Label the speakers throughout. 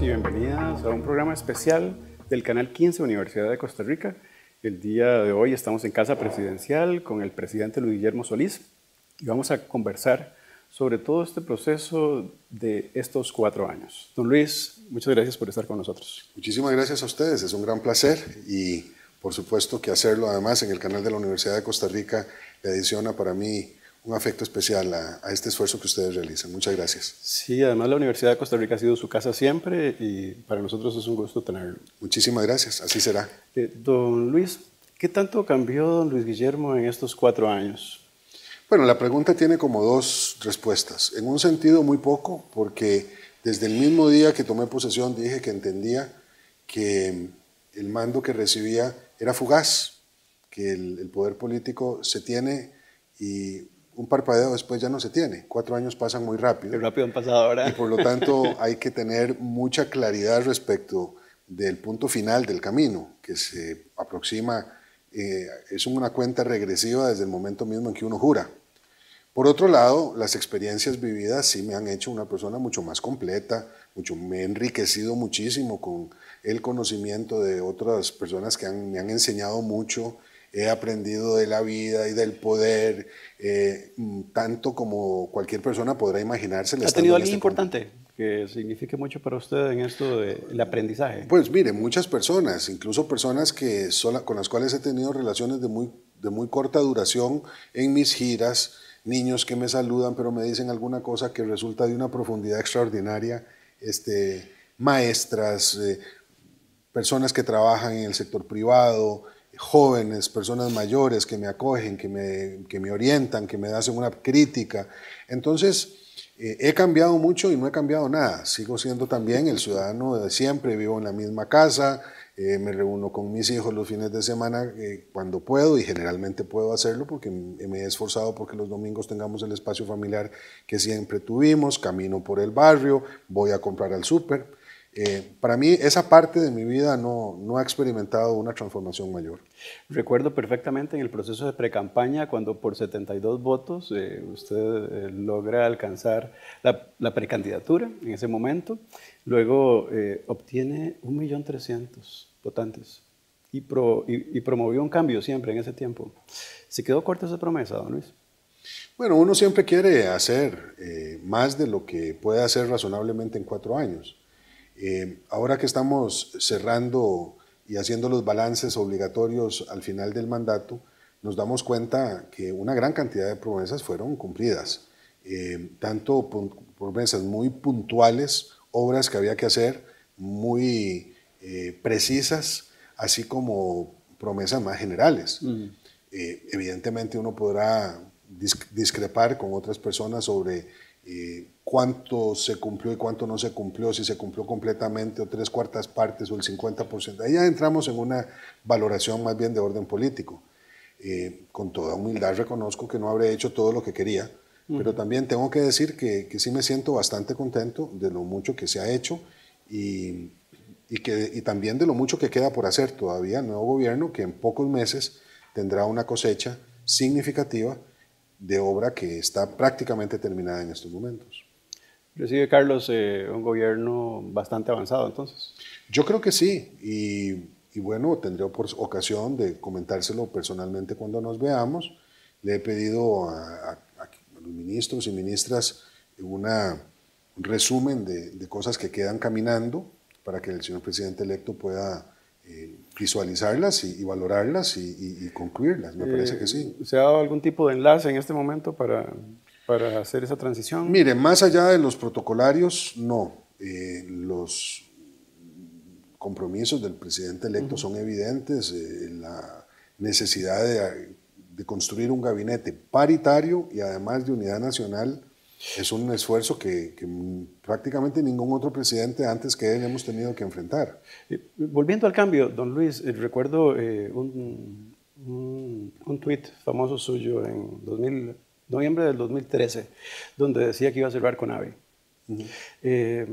Speaker 1: bienvenidos y bienvenidas a un programa especial del Canal 15 Universidad de Costa Rica. El día de hoy estamos en Casa Presidencial con el presidente Luis Guillermo Solís y vamos a conversar sobre todo
Speaker 2: este proceso de estos cuatro años. Don Luis, muchas gracias por estar con nosotros. Muchísimas gracias a ustedes, es un gran placer y por supuesto que hacerlo además en el canal de la Universidad de Costa Rica le adiciona para mí un afecto especial a, este esfuerzo que ustedes realizan. Muchas gracias.
Speaker 1: Sí, además la Universidad de Costa Rica ha sido su casa siempre y para nosotros es un gusto tenerlo. Muchísimas gracias, así será. Eh, don Luis, ¿qué tanto cambió don Luis
Speaker 2: Guillermo en estos cuatro años? Bueno, la pregunta tiene como dos respuestas. En un sentido muy poco, porque desde el mismo día que tomé posesión dije que entendía que el mando que recibía era fugaz, que el poder político se tiene y un parpadeo después ya no se tiene. Cuatro años pasan muy rápido. Qué
Speaker 1: rápido han pasado ahora. por lo tanto
Speaker 2: hay que tener mucha claridad respecto del punto final del camino, que se aproxima, eh, es una cuenta regresiva desde el momento mismo en que uno jura. Por otro lado, las experiencias vividas sí me han hecho una persona mucho más completa, mucho, me he enriquecido muchísimo con el conocimiento de otras personas que me han enseñado mucho, he aprendido de la vida y del poder, eh, tanto como cualquier persona podrá imaginarse. ¿Ha tenido alguien este importante
Speaker 1: que signifique mucho para usted en esto del aprendizaje?
Speaker 2: Pues mire, muchas personas, incluso personas que con las cuales he tenido relaciones de muy, de muy corta duración en mis giras, niños que me saludan pero me dicen alguna cosa que resulta de una profundidad extraordinaria, este, maestras, eh, personas que trabajan en el sector privado, jóvenes, personas mayores que me acogen, que me, me orientan, que me hacen una crítica. Entonces, eh, he cambiado mucho y no he cambiado nada. Sigo siendo también el ciudadano de siempre, vivo en la misma casa, eh, me reúno con mis hijos los fines de semana eh, cuando puedo y generalmente puedo hacerlo porque me he esforzado porque los domingos tengamos el espacio familiar que siempre tuvimos, camino por el barrio, voy a comprar al súper eh, para mí, esa parte de mi vida no, no ha experimentado una transformación mayor. Recuerdo perfectamente en el
Speaker 1: proceso de precampaña cuando por 72 votos eh, usted eh, logra alcanzar la, precandidatura en ese momento, luego obtiene 1.300.000 votantes y, y, promovió un cambio siempre en ese tiempo.
Speaker 2: ¿Se quedó corta esa promesa, don Luis? Bueno, uno siempre quiere hacer más de lo que puede hacer razonablemente en cuatro años. Eh, ahora que estamos cerrando y haciendo los balances obligatorios al final del mandato, nos damos cuenta que una gran cantidad de promesas fueron cumplidas, eh, tanto promesas muy puntuales, obras que había que hacer muy eh, precisas, así como promesas más generales. evidentemente uno podrá discrepar con otras personas sobre cuánto se cumplió y cuánto no se cumplió, si se cumplió completamente o tres cuartas partes o el 50%. Ahí ya entramos en una valoración más bien de orden político. Eh, con toda humildad reconozco que no habré hecho todo lo que quería, pero también tengo que decir que, sí me siento bastante contento de lo mucho que se ha hecho y, que, también de lo mucho que queda por hacer todavía. nuevo gobierno que en pocos meses tendrá una cosecha significativa de obra que está prácticamente terminada en estos momentos
Speaker 1: recibe Carlos eh, un gobierno bastante avanzado entonces.
Speaker 2: Yo creo que sí, y, bueno, tendré por ocasión de comentárselo personalmente cuando nos veamos. Le he pedido a, los ministros y ministras una, un resumen de, cosas que quedan caminando para que el señor presidente electo pueda eh, visualizarlas y, valorarlas y, concluirlas. Me parece eh, que sí.
Speaker 1: ¿Se ha dado algún tipo de enlace en este momento para para hacer esa transición? Mire,
Speaker 2: más allá de los protocolarios, no. Eh, los compromisos del presidente electo son evidentes. Eh, la necesidad de, construir un gabinete paritario y además de unidad nacional es un esfuerzo que, prácticamente ningún otro presidente antes que él hemos tenido que enfrentar. Eh, volviendo al cambio, don Luis, recuerdo un, un, un
Speaker 1: tuit famoso suyo en 2000 noviembre del 2013, donde decía que iba a cerrar con eh,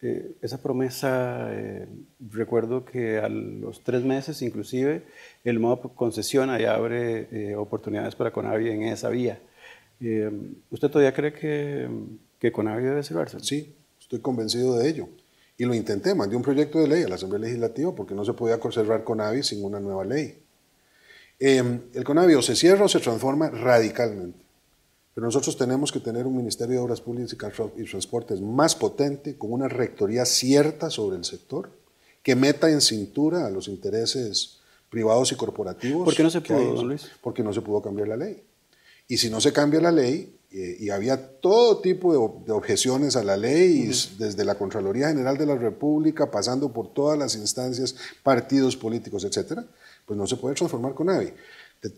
Speaker 1: eh, esa promesa, eh, recuerdo que a los tres meses inclusive, el MOP concesiona y abre oportunidades para Conavi en esa vía. ¿Usted todavía cree
Speaker 2: que, que Conavi debe cerrarse? Sí, estoy convencido de ello. Y lo intenté, mandé un proyecto de ley a la Asamblea Legislativa porque no se podía cerrar Conavi sin una nueva ley. Em, el Conavio se cierra o se transforma radicalmente. Pero nosotros tenemos que tener un Ministerio de Obras Públicas y Transportes más potente, con una rectoría cierta sobre el sector, que meta en cintura a los intereses privados y corporativos. ¿Por qué no se pudo, Luis? Porque no se pudo cambiar la ley. Y si no se cambia la ley, eh, y había todo tipo de, objeciones a la ley, desde la Contraloría General de la República, pasando por todas las instancias, partidos políticos, etcétera, pues no se puede transformar con nadie.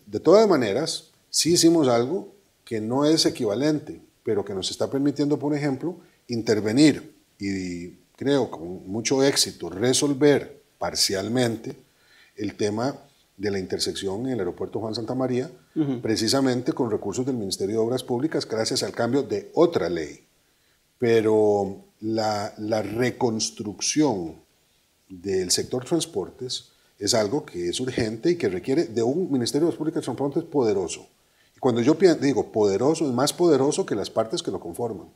Speaker 2: De, todas maneras, sí hicimos algo que no es equivalente, pero que nos está permitiendo, por ejemplo, intervenir y creo con mucho éxito resolver parcialmente el tema de la intersección en el aeropuerto Juan Santa María, precisamente con recursos del Ministerio de Obras Públicas, gracias al cambio de otra ley. Pero la, la reconstrucción del sector transportes es algo que es urgente y que requiere de un Ministerio de Públicas Transportes poderoso. Y cuando yo digo poderoso, es más poderoso que las partes que lo conforman.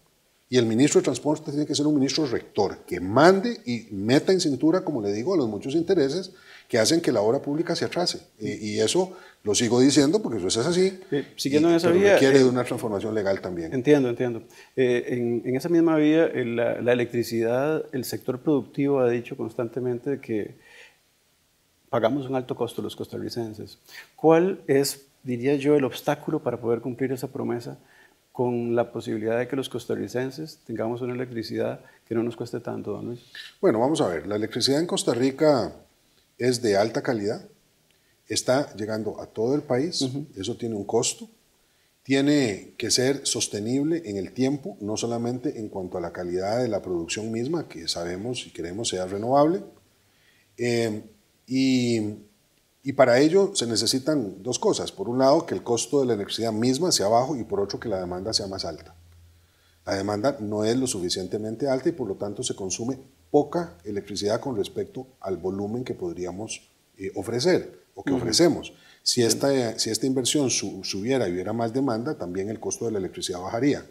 Speaker 2: Y el ministro de Transporte tiene que ser un ministro rector, que mande y meta en cintura, como le digo, a los muchos intereses que hacen que la obra pública se atrase. Eh, y, eso lo sigo diciendo porque eso es así. siguiendo esa vía. Requiere de eh, una transformación legal también. Entiendo, entiendo.
Speaker 1: Eh, en, esa misma vía, la, electricidad, el sector productivo ha dicho constantemente que pagamos un alto costo los costarricenses. ¿Cuál es, diría yo, el obstáculo para poder cumplir esa promesa con la posibilidad de
Speaker 2: que los costarricenses tengamos una electricidad que no nos cueste tanto, don Bueno, vamos a ver, la electricidad en Costa Rica es de alta calidad, está llegando a todo el país, eso tiene un costo, tiene que ser sostenible en el tiempo, no solamente en cuanto a la calidad de la producción misma, que sabemos y queremos sea renovable, eh, y, para ello se necesitan dos cosas. Por un lado, que el costo de la electricidad misma sea bajo y por otro, que la demanda sea más alta. La demanda no es lo suficientemente alta y por lo tanto se consume poca electricidad con respecto al volumen que podríamos eh, ofrecer o que ofrecemos. Si esta, inversión subiera y hubiera más demanda, también el costo de la electricidad bajaría.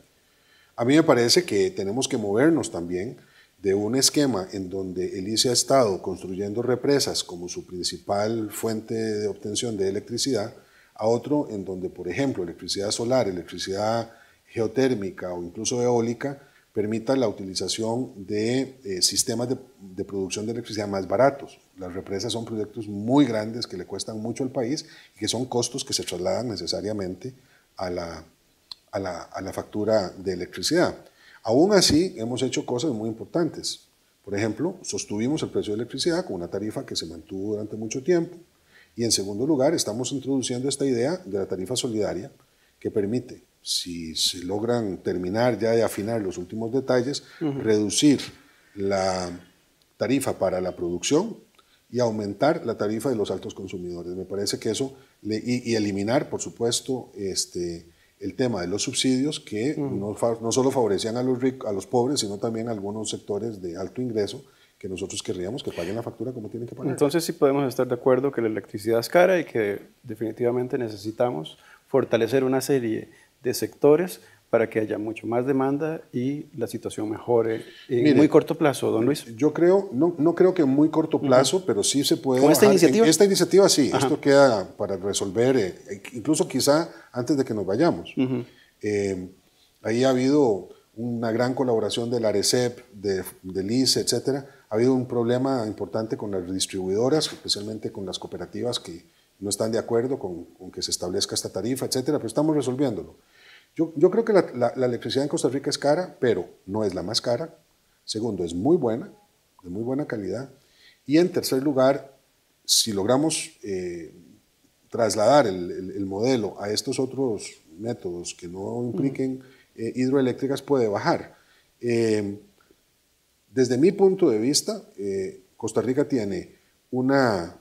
Speaker 2: A mí me parece que tenemos que movernos también de un esquema en donde ICE ha estado construyendo represas como su principal fuente de obtención de electricidad, a otro en donde, por ejemplo, electricidad solar, electricidad geotérmica o incluso eólica, permita la utilización de eh, sistemas de, producción de electricidad más baratos. Las represas son proyectos muy grandes que le cuestan mucho al país y que son costos que se trasladan necesariamente a la factura de electricidad. Aún así, hemos hecho cosas muy importantes. Por ejemplo, sostuvimos el precio de electricidad con una tarifa que se mantuvo durante mucho tiempo. Y en segundo lugar, estamos introduciendo esta idea de la tarifa solidaria que permite, si se logran terminar ya de afinar los últimos detalles, reducir la tarifa para la producción y aumentar la tarifa de los altos consumidores. Me parece que eso, y eliminar, por supuesto, este, el tema de los subsidios que no, solo favorecían a los, a los pobres, sino también a algunos sectores de alto ingreso que nosotros querríamos que paguen la factura como tienen que pagar.
Speaker 1: Entonces sí podemos estar de acuerdo que la electricidad es cara y que definitivamente necesitamos fortalecer una serie de sectores para que haya mucho más demanda y la situación mejore en muy corto plazo, don Luis? Yo creo, no, no creo
Speaker 2: que en muy corto plazo, pero sí se puede... ¿Con esta iniciativa? esta iniciativa sí, esto queda para resolver, eh, incluso quizá antes de que nos vayamos. Eh, ahí ha habido una gran colaboración del ARECEP, de, del ICE, etcétera. Ha habido un problema importante con las distribuidoras, especialmente con las cooperativas que no están de acuerdo con, con que se establezca esta tarifa, etcétera, pero estamos resolviéndolo. Yo, creo que la, electricidad en Costa Rica es cara, pero no es la más cara. Segundo, es muy buena, de muy buena calidad. Y en tercer lugar, si logramos eh, trasladar el, modelo a estos otros métodos que no impliquen eh, hidroeléctricas, puede bajar. Eh, desde mi punto de vista, Costa Rica tiene una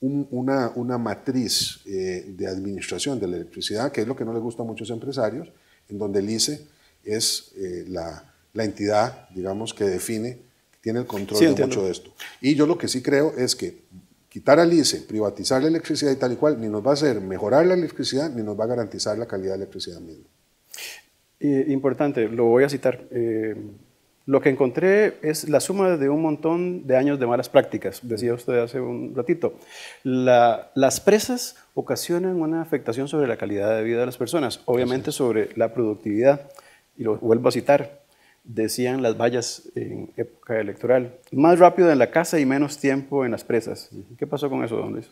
Speaker 2: una, una, matriz eh, de administración de la electricidad, que es lo que no le gusta a muchos empresarios, en donde el ICE es eh, la, la, entidad, digamos, que define, que tiene el control de mucho de esto. Y yo lo que sí creo es que quitar al ICE, privatizar la electricidad y tal y cual, ni nos va a hacer mejorar la electricidad, ni nos va a garantizar la calidad de la electricidad misma. Eh,
Speaker 1: importante, lo voy a citar. Lo que encontré es la suma de un montón de años de malas prácticas, decía usted hace un ratito. las presas ocasionan una afectación sobre la calidad de vida de las personas, obviamente sobre la productividad, y lo vuelvo a citar, decían las vallas en época electoral, más rápido en la casa y menos tiempo en las presas. ¿Qué pasó con eso, don Luis?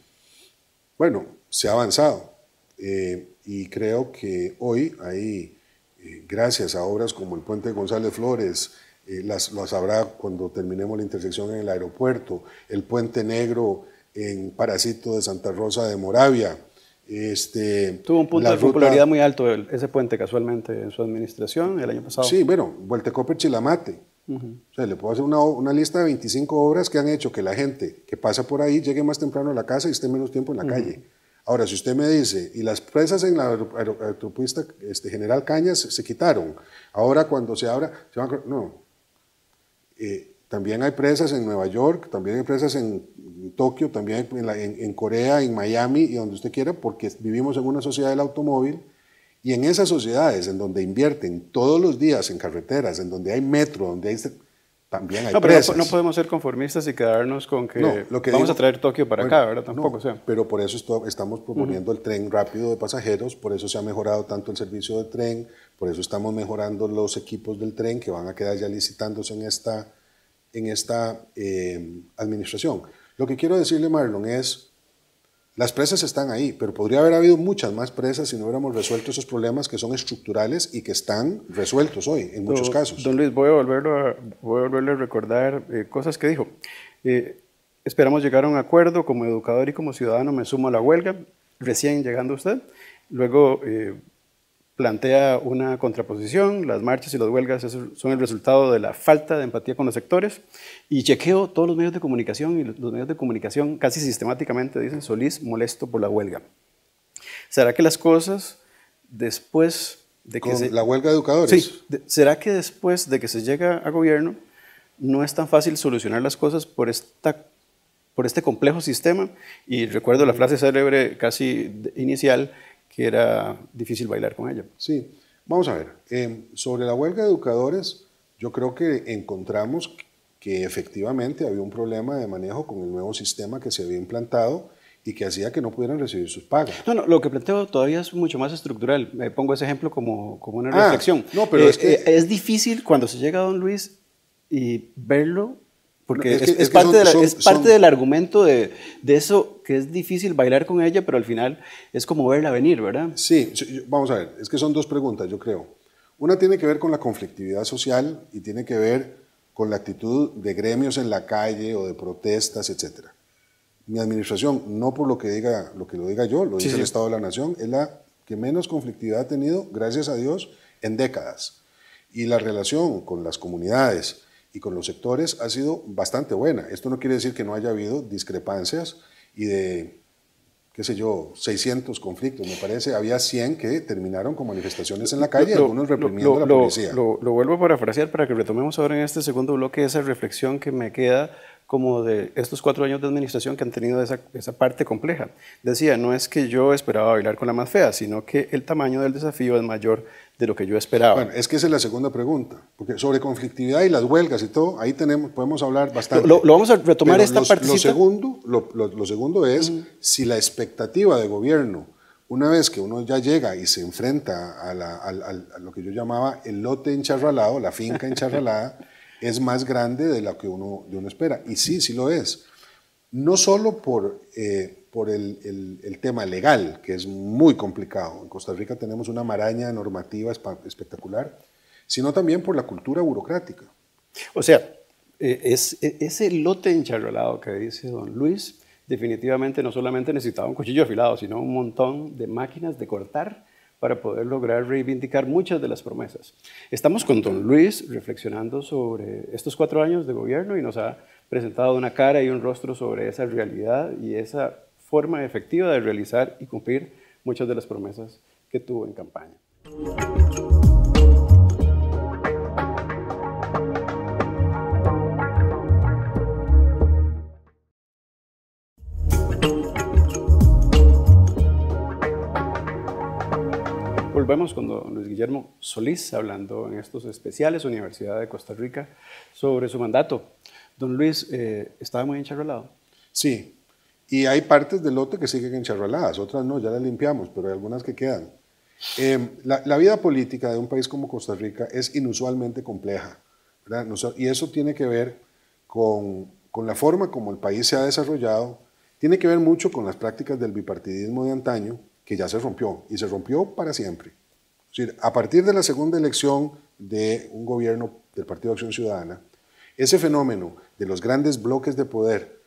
Speaker 2: Bueno, se ha avanzado eh, y creo que hoy hay, eh, gracias a obras como el puente González Flores, eh, las, habrá cuando terminemos la intersección en el aeropuerto, el Puente Negro en parasito de Santa Rosa de Moravia. Este, Tuvo un punto de popularidad muy alto ese puente casualmente en su administración el año pasado. Sí, bueno, Vuelta Chilamate. O sea, le puedo hacer una, lista de 25 obras que han hecho que la gente que pasa por ahí llegue más temprano a la casa y esté menos tiempo en la calle. Ahora, si usted me dice, y las presas en la autopista este, General Cañas se quitaron, ahora cuando se abra, se No, eh, también hay presas en Nueva York, también hay presas en Tokio, también en, en, Corea, en Miami y donde usted quiera, porque vivimos en una sociedad del automóvil y en esas sociedades en donde invierten todos los días en carreteras, en donde hay metro, donde hay... Este, también hay no, no,
Speaker 1: podemos ser conformistas y quedarnos con que, lo que vamos a traer Tokio para acá, ¿verdad? Tampoco, sea.
Speaker 2: Pero por eso estamos proponiendo el tren rápido de pasajeros, por eso se ha mejorado tanto el servicio de tren, por eso estamos mejorando los equipos del tren que van a quedar ya licitándose en esta, en esta eh, administración. Lo que quiero decirle, Marlon, es, las presas están ahí, pero podría haber habido muchas más presas si no hubiéramos resuelto esos problemas que son estructurales y que están resueltos hoy, en muchos casos.
Speaker 1: Don Luis, voy a, a, volverle a recordar eh, cosas que dijo. Eh, esperamos llegar a un acuerdo, como educador y como ciudadano me sumo a la huelga, recién llegando usted. Luego plantea una contraposición, las marchas y las huelgas son el resultado de la falta de empatía con los sectores, y chequeo todos los medios de comunicación, y los medios de comunicación casi sistemáticamente dicen Solís molesto por la huelga. ¿Será que las cosas después de que... la huelga de educadores. ¿será que después de que se llega a gobierno no es tan fácil solucionar las cosas por esta por este complejo sistema, y recuerdo la mm. frase célebre casi
Speaker 2: inicial, que era difícil bailar con ella. Sí, vamos a ver, eh, sobre la huelga de educadores, yo creo que encontramos que efectivamente había un problema de manejo con el nuevo sistema que se había implantado y que hacía que no pudieran recibir sus pagos.
Speaker 1: No, no, lo que planteo todavía es mucho más estructural. Me pongo ese ejemplo como, como una ah, reflexión. No, pero eh, es, que... Eh, es difícil cuando se llega a Don Luis y verlo porque es, parte, de la, es parte del argumento de, de, eso, que es difícil bailar con ella, pero al final
Speaker 2: es como verla venir, ¿verdad? Sí, vamos a ver, es que son dos preguntas, yo creo. Una tiene que ver con la conflictividad social y tiene que ver con la actitud de gremios en la calle o de protestas, etc. Mi administración, no por lo que, diga, lo, que lo diga yo, lo dice el Estado de la Nación, es la que menos conflictividad ha tenido, gracias a Dios, en décadas. Y la relación con las comunidades, y con los sectores ha sido bastante buena. Esto no quiere decir que no haya habido discrepancias y de, qué sé yo, 600 conflictos, me parece, había 100 que terminaron con manifestaciones en la calle, lo, algunos reprimiendo la policía.
Speaker 1: Lo, lo, vuelvo a parafrasear para que retomemos ahora en este segundo bloque esa reflexión que me queda como de estos cuatro años de administración que han tenido esa, esa, parte compleja. Decía, no es que yo
Speaker 2: esperaba bailar con la más fea, sino que el tamaño del desafío es mayor de lo que yo esperaba. Bueno, es que esa es la segunda pregunta, porque sobre conflictividad y las huelgas y todo, ahí tenemos, podemos hablar bastante. Lo, vamos a retomar esta parte. Lo segundo, lo, segundo es si la expectativa de gobierno, una vez que uno ya llega y se enfrenta a, a lo que yo llamaba el lote encharralado, la finca encharralada, es más grande de lo que uno, uno espera. Y sí, sí lo es. No solo por, eh, por el, tema legal, que es muy complicado. En Costa Rica tenemos una maraña normativa espectacular, sino también por la cultura burocrática. O sea, eh, es, e, ese lote
Speaker 1: encharrolado que dice don Luis, definitivamente no solamente necesitaba un cuchillo afilado, sino un montón de máquinas de cortar para poder lograr reivindicar muchas de las promesas. Estamos con don Luis reflexionando sobre estos cuatro años de gobierno y nos ha presentado una cara y un rostro sobre esa realidad y esa forma efectiva de realizar y cumplir muchas de las promesas que tuvo en campaña. vemos cuando Luis Guillermo Solís hablando en estos especiales Universidad de Costa Rica sobre su mandato. Don Luis, eh,
Speaker 2: ¿estaba muy encharralado. Sí, y hay partes del lote que siguen encharraladas, otras no, ya las limpiamos, pero hay algunas que quedan. Em, la, la, vida política de un país como Costa Rica es inusualmente compleja, ¿verdad? y eso tiene que ver con, con la forma como el país se ha desarrollado, tiene que ver mucho con las prácticas del bipartidismo de antaño, que ya se rompió y se rompió para siempre. Es decir, a partir de la segunda elección de un gobierno del Partido de Acción Ciudadana, ese fenómeno de los grandes bloques de poder,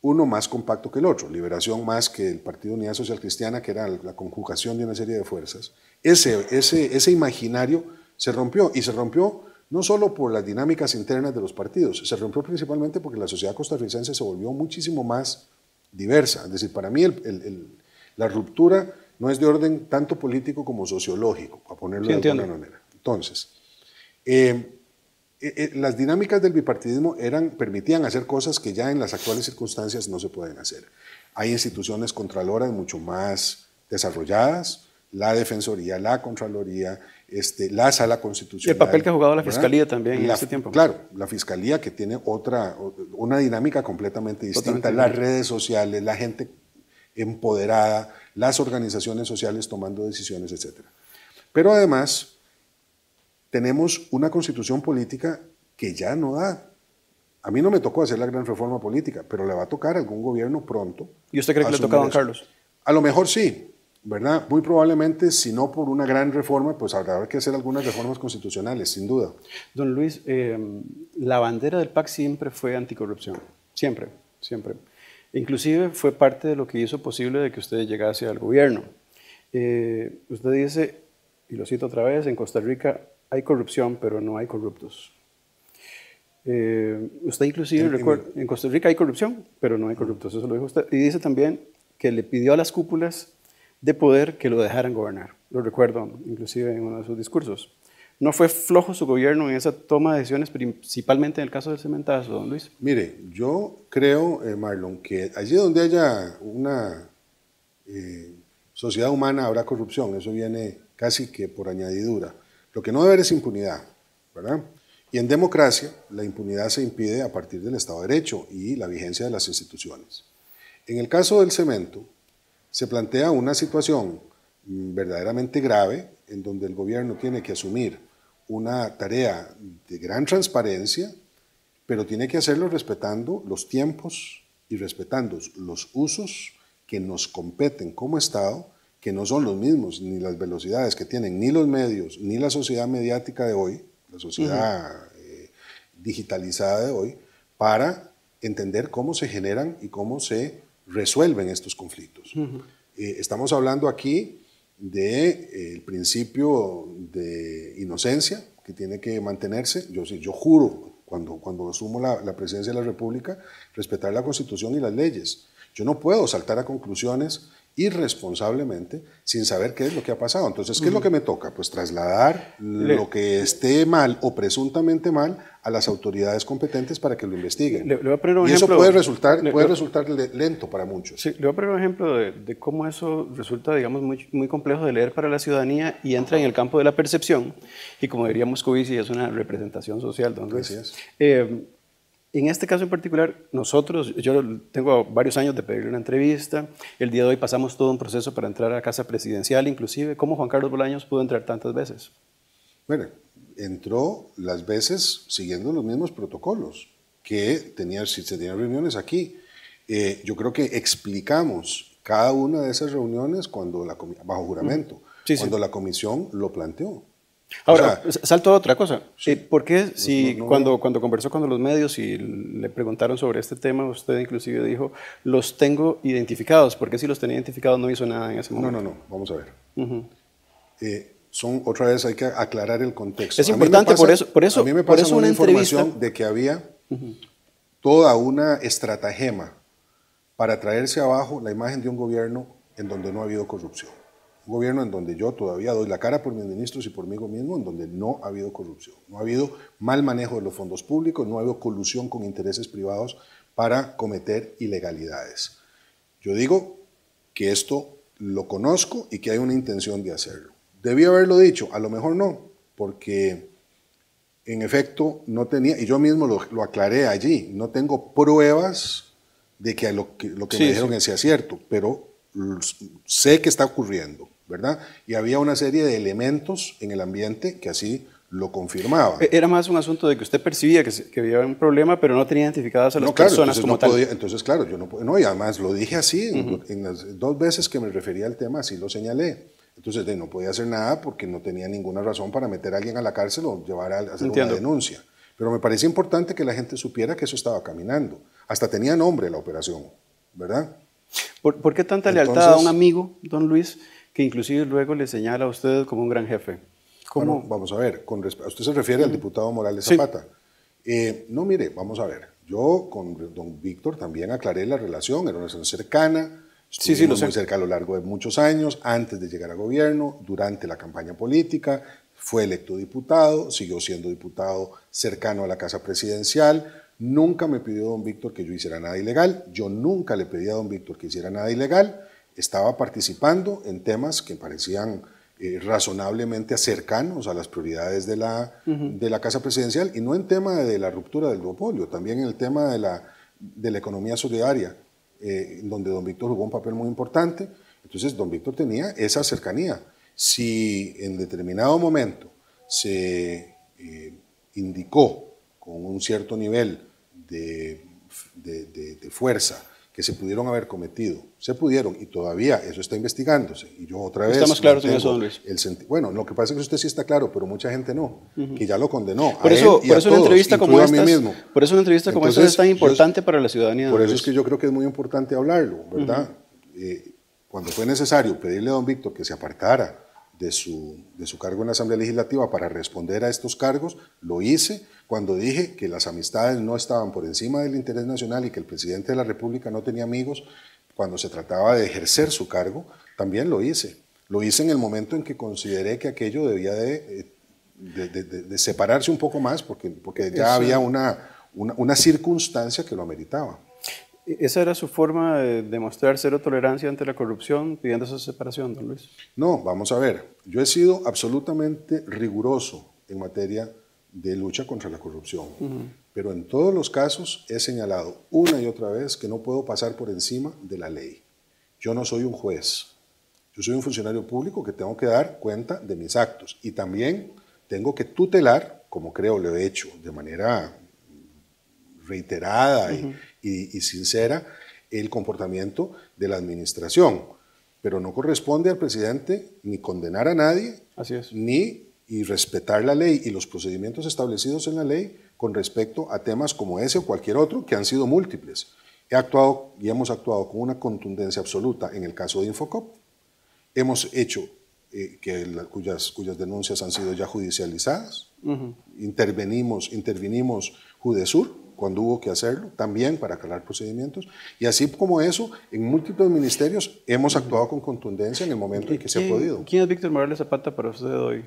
Speaker 2: uno más compacto que el otro, Liberación más que el Partido Unidad Social Cristiana, que era la conjugación de una serie de fuerzas, ese, ese, ese imaginario se rompió y se rompió no solo por las dinámicas internas de los partidos, se rompió principalmente porque la sociedad costarricense se volvió muchísimo más diversa. Es decir, para mí la ruptura no es de orden tanto político como sociológico, a ponerlo de alguna manera. Entonces, em, e, e, las dinámicas del bipartidismo eran, permitían hacer cosas que ya en las actuales circunstancias no se pueden hacer. Hay instituciones contraloras mucho más desarrolladas, la Defensoría, la Contraloría, este, la Sala Constitucional. el papel que ha jugado la Fiscalía también en este tiempo. Claro, la Fiscalía que tiene otra, una dinámica completamente distinta, las redes sociales, la gente empoderada, las organizaciones sociales tomando decisiones, etc. Pero además, tenemos una constitución política que ya no da. A mí no me tocó hacer la gran reforma política, pero le va a tocar a algún gobierno pronto. ¿Y usted cree que le toca a don Carlos? A lo mejor sí, ¿verdad? Muy probablemente, si no por una gran reforma, pues habrá que hacer algunas reformas constitucionales, sin duda. Don Luis, eh, la bandera del PAC siempre fue anticorrupción,
Speaker 1: siempre, siempre. Inclusive fue parte de lo que hizo posible de que usted llegase al gobierno. Eh, usted dice, y lo cito otra vez, en Costa Rica hay corrupción, pero no hay corruptos. Eh, usted inclusive, recuerda, en Costa Rica hay corrupción, pero no hay corruptos, eso lo dijo usted. Y dice también que le pidió a las cúpulas de poder que lo dejaran gobernar. Lo recuerdo inclusive en uno de sus discursos. ¿No fue flojo su gobierno en esa toma de decisiones, principalmente en el caso del cementazo, don Luis?
Speaker 2: Mire, yo creo, eh, Marlon, que allí donde haya una eh, sociedad humana habrá corrupción, eso viene casi que por añadidura. Lo que no debe haber es impunidad, ¿verdad? Y en democracia la impunidad se impide a partir del Estado de Derecho y la vigencia de las instituciones. En el caso del cemento, se plantea una situación mm, verdaderamente grave en donde el gobierno tiene que asumir una tarea de gran transparencia, pero tiene que hacerlo respetando los tiempos y respetando los usos que nos competen como Estado, que no son los mismos, ni las velocidades que tienen ni los medios, ni la sociedad mediática de hoy, la sociedad eh, digitalizada de hoy, para entender cómo se generan y cómo se resuelven estos conflictos. Eh, estamos hablando aquí del de, eh, principio de inocencia que tiene que mantenerse. Yo, yo juro, cuando, cuando asumo la, la, presidencia de la República, respetar la Constitución y las leyes. Yo no puedo saltar a conclusiones irresponsablemente sin saber qué es lo que ha pasado. Entonces, ¿qué es lo que me toca? Pues trasladar lo que esté mal o presuntamente mal a las autoridades competentes para que lo investiguen. y eso puede resultar,
Speaker 1: lento para muchos. Sí, le voy a poner un ejemplo de, cómo eso resulta, digamos, muy, complejo de leer para la ciudadanía y entra en el campo de la percepción. Y como diríamos Moscovici, es una representación social. Entonces, es. Eh, en este caso en particular, nosotros, yo tengo varios años de pedirle una entrevista, el día de hoy pasamos todo un proceso para entrar a la Casa Presidencial, inclusive, ¿cómo Juan Carlos Bolaños pudo entrar tantas veces?
Speaker 2: Bueno, entró las veces siguiendo los mismos protocolos que tenía, si se tenían reuniones aquí. Eh, yo creo que explicamos cada una de esas reuniones cuando la, bajo juramento, cuando la comisión lo planteó. Ahora, salto a
Speaker 1: otra cosa. Eh, ¿Por qué si cuando, cuando conversó con los medios y le preguntaron sobre este tema, usted inclusive dijo, los tengo identificados? ¿Por qué si los tenía identificados no hizo nada en ese momento? No, no,
Speaker 2: no, vamos a ver. Eh, son, otra vez hay que aclarar el contexto. Es importante, por eso, por eso, a mí me por eso una, una información de que había toda una estratagema para traerse abajo la imagen de un gobierno en donde no ha habido corrupción. Un gobierno en donde yo todavía doy la cara por mis ministros y por mí mismo, en donde no ha habido corrupción, no ha habido mal manejo de los fondos públicos, no ha habido colusión con intereses privados para cometer ilegalidades. Yo digo que esto lo conozco y que hay una intención de hacerlo. Debí haberlo dicho, a lo mejor no, porque en efecto no tenía, y yo mismo lo, aclaré allí, no tengo pruebas de que lo que, me dijeron sea cierto, pero sé que está ocurriendo. ¿verdad? Y había una serie de elementos en el ambiente que así lo confirmaba
Speaker 1: e-, Era más un asunto de que usted percibía que, había un problema, pero no tenía identificadas a las personas entonces,
Speaker 2: claro, yo no, no, y además lo dije así, en, las dos veces que me refería al tema, así lo señalé. Entonces, no podía hacer nada porque no tenía ninguna razón para meter a alguien a la cárcel o llevar a, hacer una denuncia. Pero me parecía importante que la gente supiera que eso estaba caminando. Hasta tenía nombre la operación, ¿verdad? ¿Por, qué tanta lealtad a un
Speaker 1: amigo, don Luis? que inclusive luego le señala a usted como un gran jefe.
Speaker 2: ¿Cómo? vamos a ver, usted se refiere al diputado Morales Zapata. Eh, no, mire, vamos a ver. Yo con don Víctor también aclaré la relación, era una relación cercana, sí, sí, lo muy sé. cerca a lo largo de muchos años, antes de llegar a gobierno, durante la campaña política, fue electo diputado, siguió siendo diputado cercano a la casa presidencial. Nunca me pidió don Víctor que yo hiciera nada ilegal, yo nunca le pedí a don Víctor que hiciera nada ilegal estaba participando en temas que parecían eh, razonablemente cercanos a las prioridades de la, Casa Presidencial, y no en tema de la ruptura del duopolio, también en el tema de la, economía solidaria, eh, donde don Víctor jugó un papel muy importante. Entonces, don Víctor tenía esa cercanía. Si en determinado momento se eh, indicó con un cierto nivel de, de fuerza, que se pudieron haber cometido, se pudieron y todavía eso está investigándose. Y yo otra vez. Estamos eso, Luis. El bueno, lo que pasa es que usted sí está claro, pero mucha gente no, que ya lo condenó. Por eso, por eso una entrevista como esta Por eso una entrevista como esta es tan importante para la ciudadanía. Por eso es que yo creo que es muy importante hablarlo, ¿verdad? Eh, cuando fue necesario pedirle a don Víctor que se apartara de su, de su cargo en la Asamblea Legislativa para responder a estos cargos, lo hice cuando dije que las amistades no estaban por encima del interés nacional y que el presidente de la República no tenía amigos cuando se trataba de ejercer su cargo, también lo hice. Lo hice en el momento en que consideré que aquello debía de, de, separarse un poco más porque, porque ya había una, una, una circunstancia que lo ameritaba.
Speaker 1: ¿E-, ¿Esa era su forma de demostrar cero tolerancia ante la corrupción, pidiendo esa separación,
Speaker 2: don Luis? No, vamos a ver. Yo he sido absolutamente riguroso en materia de lucha contra la corrupción, pero en todos los casos he señalado una y otra vez que no puedo pasar por encima de la ley. Yo no soy un juez, yo soy un funcionario público que tengo que dar cuenta de mis actos y también tengo que tutelar, como creo lo he hecho de manera reiterada y, sincera el comportamiento de la administración. Pero no corresponde al presidente ni condenar a nadie, Así es. ni y respetar la ley y los procedimientos establecidos en la ley con respecto a temas como ese o cualquier otro que han sido múltiples. He actuado y hemos actuado con una contundencia absoluta en el caso de Infocop. Hemos hecho eh, que cuyas, denuncias han sido ya judicializadas. intervenimos Intervenimos, Judesur cuando hubo que hacerlo, también para aclarar procedimientos. Y así como eso, en múltiples ministerios hemos actuado con contundencia en el momento en que se ha podido. ¿Quién es Víctor Morales Zapata para usted hoy?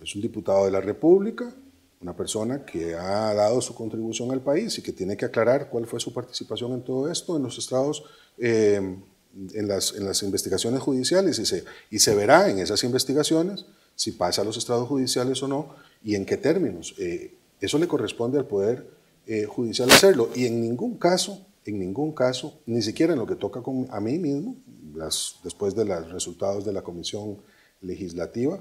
Speaker 2: Es un diputado de la República, una persona que ha dado su contribución al país y que tiene que aclarar cuál fue su participación en todo esto, en los estados, eh, en, las, en, las, investigaciones judiciales, y se, y se verá en esas investigaciones si pasa a los estados judiciales o no y en qué términos. Eh, eso le corresponde al Poder eh, judicial hacerlo. Y en ningún caso, en ningún caso, ni siquiera en lo que toca a mí mismo, las, después de los resultados de la comisión legislativa,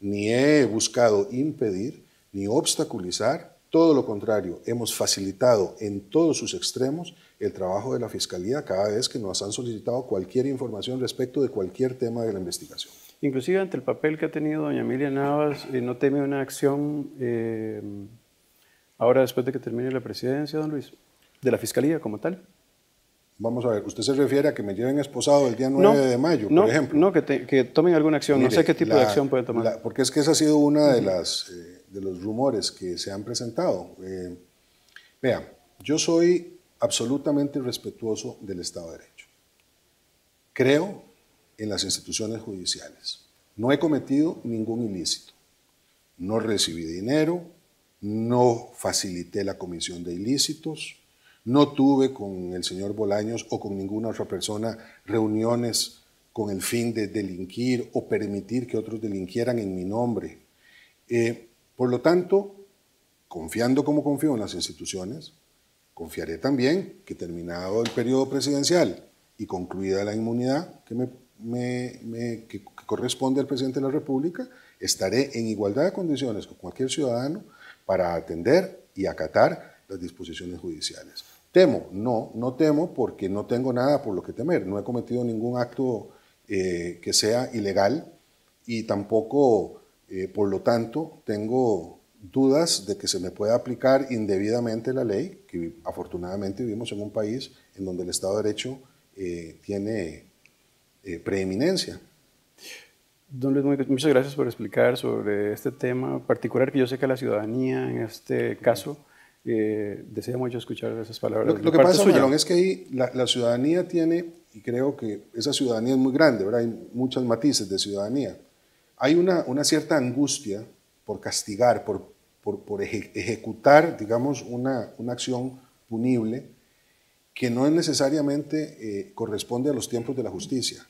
Speaker 2: ni he buscado impedir ni obstaculizar, todo lo contrario, hemos facilitado en todos sus extremos el trabajo de la Fiscalía cada vez que nos han solicitado cualquier información respecto de cualquier tema de la investigación.
Speaker 1: Inclusive ante el papel que ha tenido doña Emilia Navas, eh, ¿no teme una acción eh, ahora después de que termine la presidencia, don Luis, de la fiscalía como
Speaker 2: tal. Vamos a ver, ¿usted se refiere a que me lleven esposado el día 9 de mayo, por ejemplo? No, que, tomen alguna acción, no sé qué tipo de acción pueden tomar. porque es que esa ha sido una de, las, eh, de los rumores que se han presentado. Eh, vea, yo soy absolutamente respetuoso del Estado de Derecho. Creo en las instituciones judiciales. No he cometido ningún ilícito. No recibí dinero, no facilité la comisión de ilícitos, no tuve con el señor Bolaños o con ninguna otra persona reuniones con el fin de delinquir o permitir que otros delinquieran en mi nombre. Eh, por lo tanto, confiando como confío en las instituciones, confiaré también que terminado el periodo presidencial y concluida la inmunidad que, me, que corresponde al presidente de la República, estaré en igualdad de condiciones con cualquier ciudadano para atender y acatar las disposiciones judiciales. Temo, no, no temo porque no tengo nada por lo que temer, no he cometido ningún acto eh, que sea ilegal y tampoco, eh, por lo tanto, tengo dudas de que se me pueda aplicar indebidamente la ley, que afortunadamente vivimos en un país en donde el Estado de Derecho eh, tiene preeminencia.
Speaker 1: Don Luis, muchas gracias por explicar sobre este tema particular que yo sé que la ciudadanía en este caso eh, desea mucho escuchar esas palabras. Lo, que pasa,
Speaker 2: es que ahí la, ciudadanía tiene, y creo que esa ciudadanía es muy grande, ¿verdad? hay muchos matices de ciudadanía. Hay una, una cierta angustia por castigar, por, por, ejecutar, digamos, una, una, acción punible que no es necesariamente eh, corresponde a los tiempos de la justicia.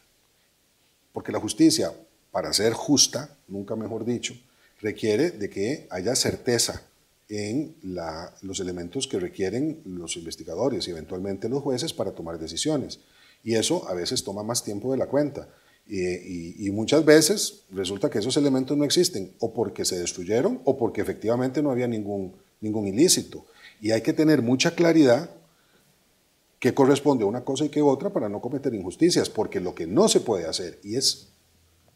Speaker 2: Porque la justicia para ser justa, nunca mejor dicho, requiere de que haya certeza en los elementos que requieren los investigadores y eventualmente los jueces para tomar decisiones. Y eso a veces toma más tiempo de la cuenta. Y, muchas veces resulta que esos elementos no existen, o porque se destruyeron, o porque efectivamente no había ningún, ningún ilícito. Y hay que tener mucha claridad qué corresponde a una cosa y qué otra para no cometer injusticias, porque lo que no se puede hacer, y es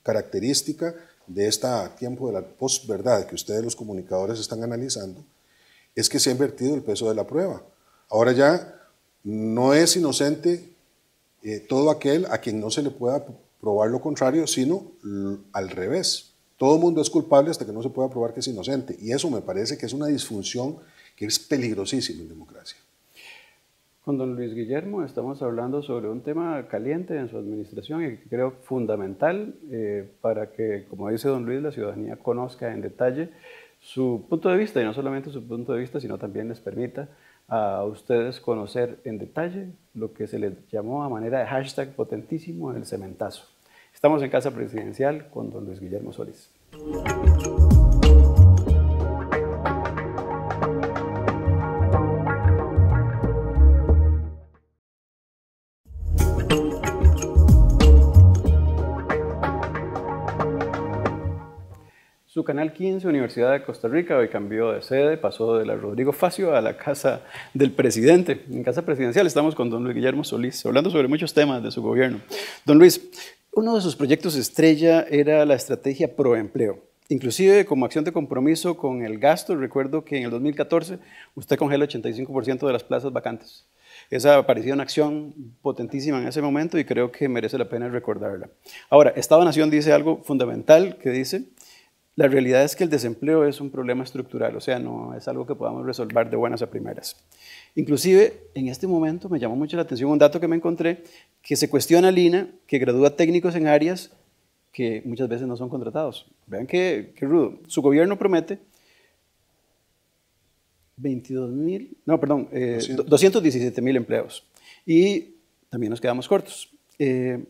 Speaker 2: característica de este tiempo de la posverdad que ustedes los comunicadores están analizando, es que se ha invertido el peso de la prueba. Ahora ya no es inocente eh, todo aquel a quien no se le pueda probar lo contrario, sino al revés. Todo el mundo es culpable hasta que no se pueda probar que es inocente. Y eso me parece que es una disfunción que es peligrosísima en democracia. Con don
Speaker 1: Luis Guillermo estamos hablando sobre un tema caliente en su administración y creo fundamental eh, para que, como dice don Luis, la ciudadanía conozca en detalle su punto de vista y no solamente su punto de vista, sino también les permita a ustedes conocer en detalle lo que se les llamó a manera de hashtag potentísimo el cementazo. Estamos en Casa Presidencial con don Luis Guillermo Solís. su canal 15, Universidad de Costa Rica, hoy cambió de sede, pasó de la Rodrigo Facio a la casa del presidente. En casa presidencial estamos con don Luis Guillermo Solís, hablando sobre muchos temas de su gobierno. Don Luis, uno de sus proyectos estrella era la estrategia pro empleo, Inclusive como acción de compromiso con el gasto, recuerdo que en el 2014 usted congeló el 85% de las plazas vacantes. Esa parecía una acción potentísima en ese momento y creo que merece la pena recordarla. Ahora, Estado-Nación dice algo fundamental que dice la realidad es que el desempleo es un problema estructural, o sea, no es algo que podamos resolver de buenas a primeras. Inclusive, en este momento me llamó mucho la atención un dato que me encontré, que se cuestiona Lina, que gradúa técnicos en áreas que muchas veces no son contratados. Vean qué, rudo. Su gobierno promete 22 no, perdón, 217 eh, mil empleos. Y también nos quedamos cortos. Eh,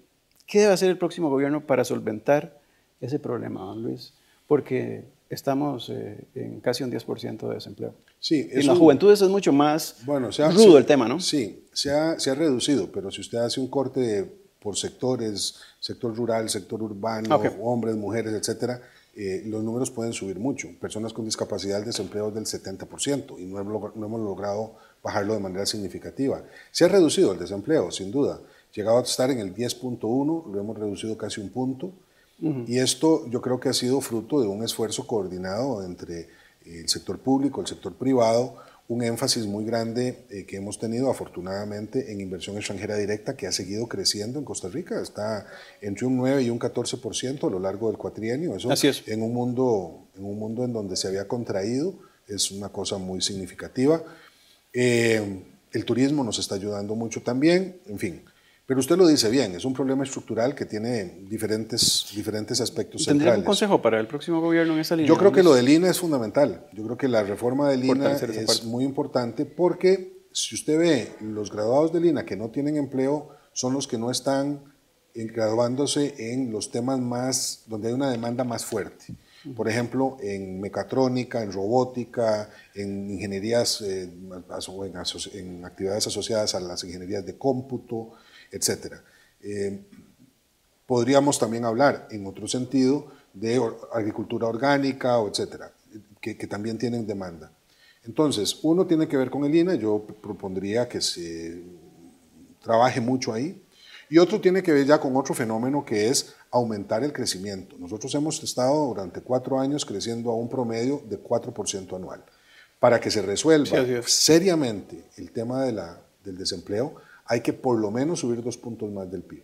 Speaker 1: ¿Qué debe hacer el próximo gobierno para solventar ese problema, don Luis? porque estamos eh, en casi un
Speaker 2: 10% de desempleo. Sí, en la juventud es mucho más bueno, se ha, rudo el tema, ¿no? Sí, se ha, reducido, pero si usted hace un corte por sectores, sector rural, sector urbano, hombres, mujeres, etcétera, eh, los números pueden subir mucho. Personas con discapacidad, el desempleo es del 70% y no hemos, no hemos logrado bajarlo de manera significativa. Se ha reducido el desempleo, sin duda. Llegado a estar en el 10.1, lo hemos reducido casi un punto y esto yo creo que ha sido fruto de un esfuerzo coordinado entre eh, el sector público, el sector privado, un énfasis muy grande eh, que hemos tenido afortunadamente en inversión extranjera directa que ha seguido creciendo en Costa Rica. Está entre un 9 y un 14% a lo largo del cuatrienio. Eso es. En un, mundo, en un mundo en donde se había contraído es una cosa muy significativa. Eh, el turismo nos está ayudando mucho también. En fin, pero usted lo dice bien, es un problema estructural que tiene diferentes, diferentes aspectos ¿Tendría un
Speaker 1: consejo para el próximo gobierno en esa línea? Yo creo que lo de
Speaker 2: Lina es fundamental. Yo creo que la reforma de Lina es muy importante porque si usted ve los graduados de Lina que no tienen empleo son los que no están eh, graduándose en los temas más, donde hay una demanda más fuerte. Por ejemplo, en mecatrónica, en robótica, en ingenierías, eh, en, en actividades asociadas a las ingenierías de cómputo, etc. Eh, podríamos también hablar, en otro sentido, de agricultura orgánica, etcétera, que, también tienen demanda. Entonces, uno tiene que ver con el INE, yo propondría que se trabaje mucho ahí, y otro tiene que ver ya con otro fenómeno que es aumentar el crecimiento. Nosotros hemos estado durante cuatro años creciendo a un promedio de 4% anual. Para que se resuelva seriamente el tema del desempleo, hay que por lo menos subir dos puntos más del PIB.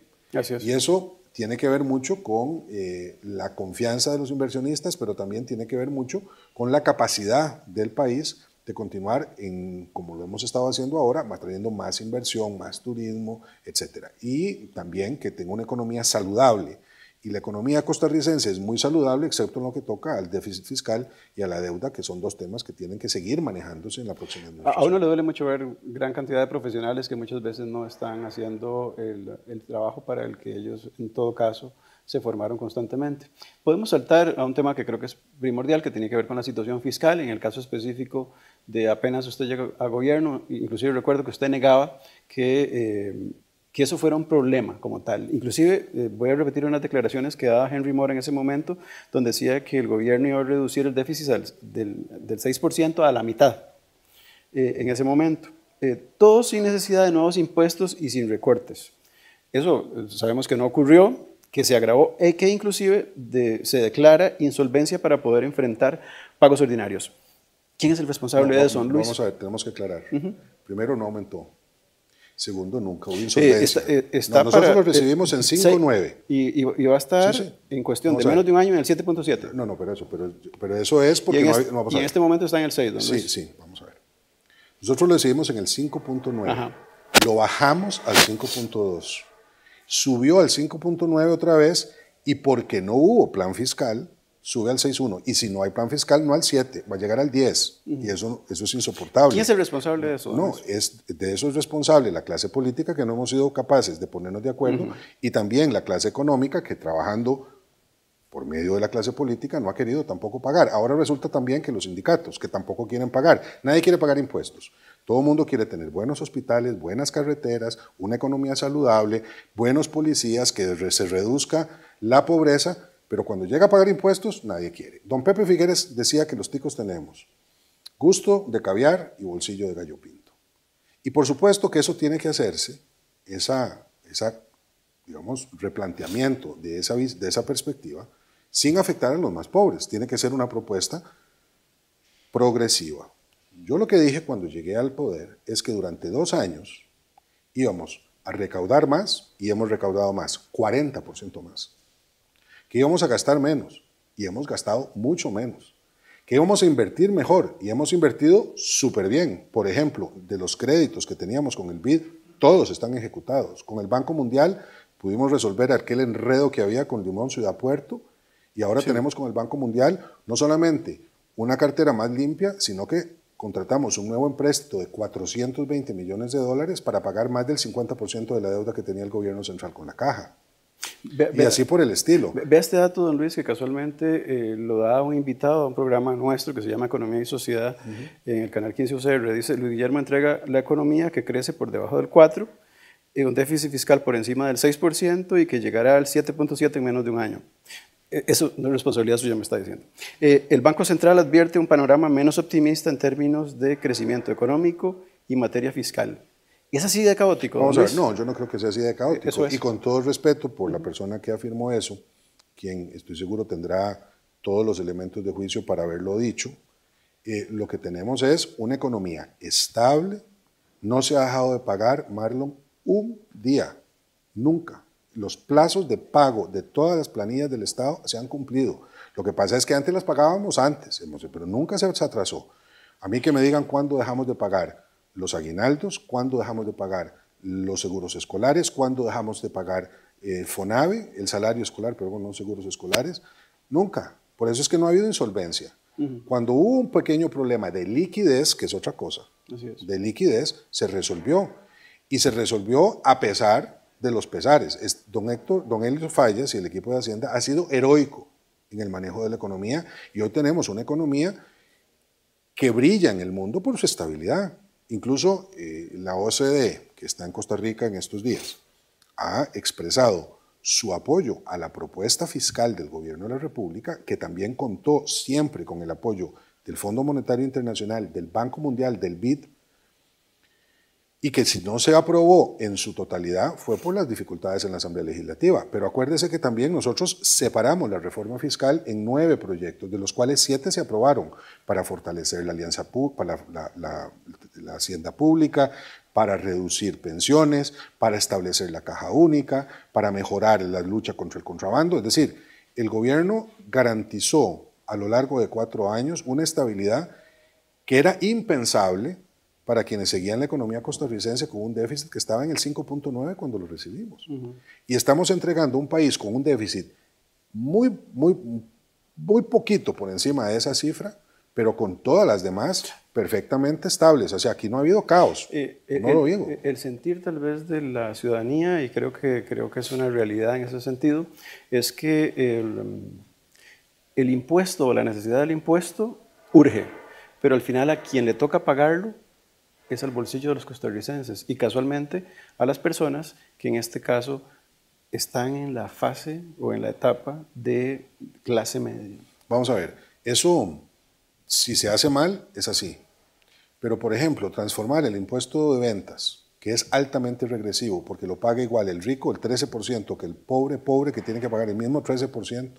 Speaker 2: Y eso tiene que ver mucho con eh, la confianza de los inversionistas, pero también tiene que ver mucho con la capacidad del país de continuar en, como lo hemos estado haciendo ahora, atrayendo más inversión, más turismo, etcétera. Y también que tenga una economía saludable y la economía costarricense es muy saludable, excepto en lo que toca al déficit fiscal y a la deuda, que son dos temas que tienen que seguir manejándose en la próxima
Speaker 1: administración. A uno le duele mucho ver gran cantidad de profesionales que muchas veces no están haciendo el, trabajo para el que ellos, en todo caso, se formaron constantemente. Podemos saltar a un tema que creo que es primordial, que tiene que ver con la situación fiscal, en el caso específico de apenas usted llega a gobierno, inclusive recuerdo que usted negaba que eh, que eso fuera un problema como tal. Inclusive, eh, voy a repetir unas declaraciones que daba Henry Moore en ese momento, donde decía que el gobierno iba a reducir el déficit del, 6% a la mitad eh, en ese momento. Eh, todo sin necesidad de nuevos impuestos y sin recortes. Eso sabemos que no ocurrió, que se agravó y que inclusive se declara insolvencia para poder enfrentar pagos ordinarios.
Speaker 2: ¿Quién es el responsable de eso, Luis? Vamos a ver, tenemos que aclarar. Primero, no aumentó. Segundo, nunca hubo eh, insolvencia. está, eh, nosotros lo recibimos eh, en 5.9.
Speaker 1: Y, y, va a estar en cuestión de menos de
Speaker 2: un año en el 7.7. No, no, pero eso, pero, pero eso es porque no, va a pasar. Y en este momento está en el 6. Sí, sí, vamos a ver. Nosotros lo recibimos en el 5.9. Lo bajamos al 5.2. Subió al 5.9 otra vez y porque no hubo plan fiscal, sube al 6.1 y si no hay plan fiscal no al 7, va a llegar al 10 y eso, eso es insoportable. ¿Quién es el responsable de eso? No, es, de eso es responsable la clase política que no hemos sido capaces de ponernos de acuerdo y también la clase económica que trabajando por medio de la clase política no ha querido tampoco pagar. Ahora resulta también que los sindicatos que tampoco quieren pagar, nadie quiere pagar impuestos. Todo el mundo quiere tener buenos hospitales, buenas carreteras, una economía saludable, buenos policías, que se reduzca la pobreza, pero cuando llega a pagar impuestos, nadie quiere. Don Pepe Figueres decía que los ticos tenemos gusto de caviar y bolsillo de gallo pinto. Y por supuesto que eso tiene que hacerse, esa, esa digamos, replanteamiento de esa, de esa perspectiva, sin afectar a los más pobres. Tiene que ser una propuesta progresiva. Yo lo que dije cuando llegué al poder es que durante dos años íbamos a recaudar más y hemos recaudado más, 40% más que íbamos a gastar menos y hemos gastado mucho menos, que íbamos a invertir mejor y hemos invertido súper bien. Por ejemplo, de los créditos que teníamos con el BID, todos están ejecutados. Con el Banco Mundial pudimos resolver aquel enredo que había con Limón Ciudad Puerto y ahora tenemos con el Banco Mundial no solamente una cartera más limpia, sino que contratamos un nuevo empréstito de 420 millones de dólares para pagar más del 50% de la deuda que tenía el gobierno central con la caja y así por el estilo.
Speaker 1: Ve, este dato, don Luis, que casualmente eh, lo da un invitado a un programa nuestro que se llama Economía y Sociedad en el canal 15 UCR. Dice, Luis Guillermo entrega la economía que crece por debajo del 4 y eh, un déficit fiscal por encima del 6% y que llegará al 7.7 en menos de un año. E, eso no es responsabilidad suya, me está diciendo. Eh, el Banco Central advierte un panorama menos optimista en términos de crecimiento económico y materia fiscal. ¿Es así de caótico? no, yo
Speaker 2: no creo que sea así de caótico. Y con todo respeto por la persona que afirmó eso, quien estoy seguro tendrá todos los elementos de juicio para haberlo dicho, eh, lo que tenemos es una economía estable, no se ha dejado de pagar, Marlon, un día, nunca. Los plazos de pago de todas las planillas del Estado se han cumplido. Lo que pasa es que antes las pagábamos antes, pero nunca se atrasó. A mí que me digan cuándo dejamos de pagar los aguinaldos, cuándo dejamos de pagar los seguros escolares, cuándo dejamos de pagar eh, FONAVE, el salario escolar, pero no seguros escolares. Nunca. Por eso es que no ha habido insolvencia. Cuando hubo un pequeño problema de liquidez, que es otra cosa, de liquidez, se resolvió. Y se resolvió a pesar de los pesares. don Héctor, don Elio Fallas y el equipo de Hacienda ha sido heroico en el manejo de la economía y hoy tenemos una economía que brilla en el mundo por su estabilidad. Incluso eh, la OCDE, que está en Costa Rica en estos días, ha expresado su apoyo a la propuesta fiscal del gobierno de la República, que también contó siempre con el apoyo del Fondo Monetario Internacional, del Banco Mundial, del BID y que si no se aprobó en su totalidad fue por las dificultades en la Asamblea Legislativa. Pero acuérdese que también nosotros separamos la reforma fiscal en nueve proyectos, de los cuales siete se aprobaron para fortalecer la alianza para la, hacienda pública, para reducir pensiones, para establecer la caja única, para mejorar la lucha contra el contrabando. Es decir, el gobierno garantizó a lo largo de cuatro años una estabilidad que era impensable para quienes seguían la economía costarricense con un déficit que estaba en el 5.9 cuando lo recibimos. Y estamos entregando un país con un déficit muy, muy, muy poquito por encima de esa cifra, pero con todas las demás perfectamente estables. O sea, aquí no ha habido caos.
Speaker 1: Eh, eh, no el, lo digo. Eh, el sentir tal vez de la ciudadanía, y creo que, creo que es una realidad en ese sentido, es que el, el impuesto o la necesidad del impuesto urge, pero al final a quien le toca pagarlo que es el bolsillo de los costarricenses y casualmente a las personas que en este caso están en la fase o en la etapa
Speaker 2: de clase media. Vamos a ver, eso si se hace mal es así. Pero por ejemplo, transformar el impuesto de ventas, que es altamente regresivo, porque lo paga igual el rico el 13% que el pobre, pobre que tiene que pagar el mismo 13%,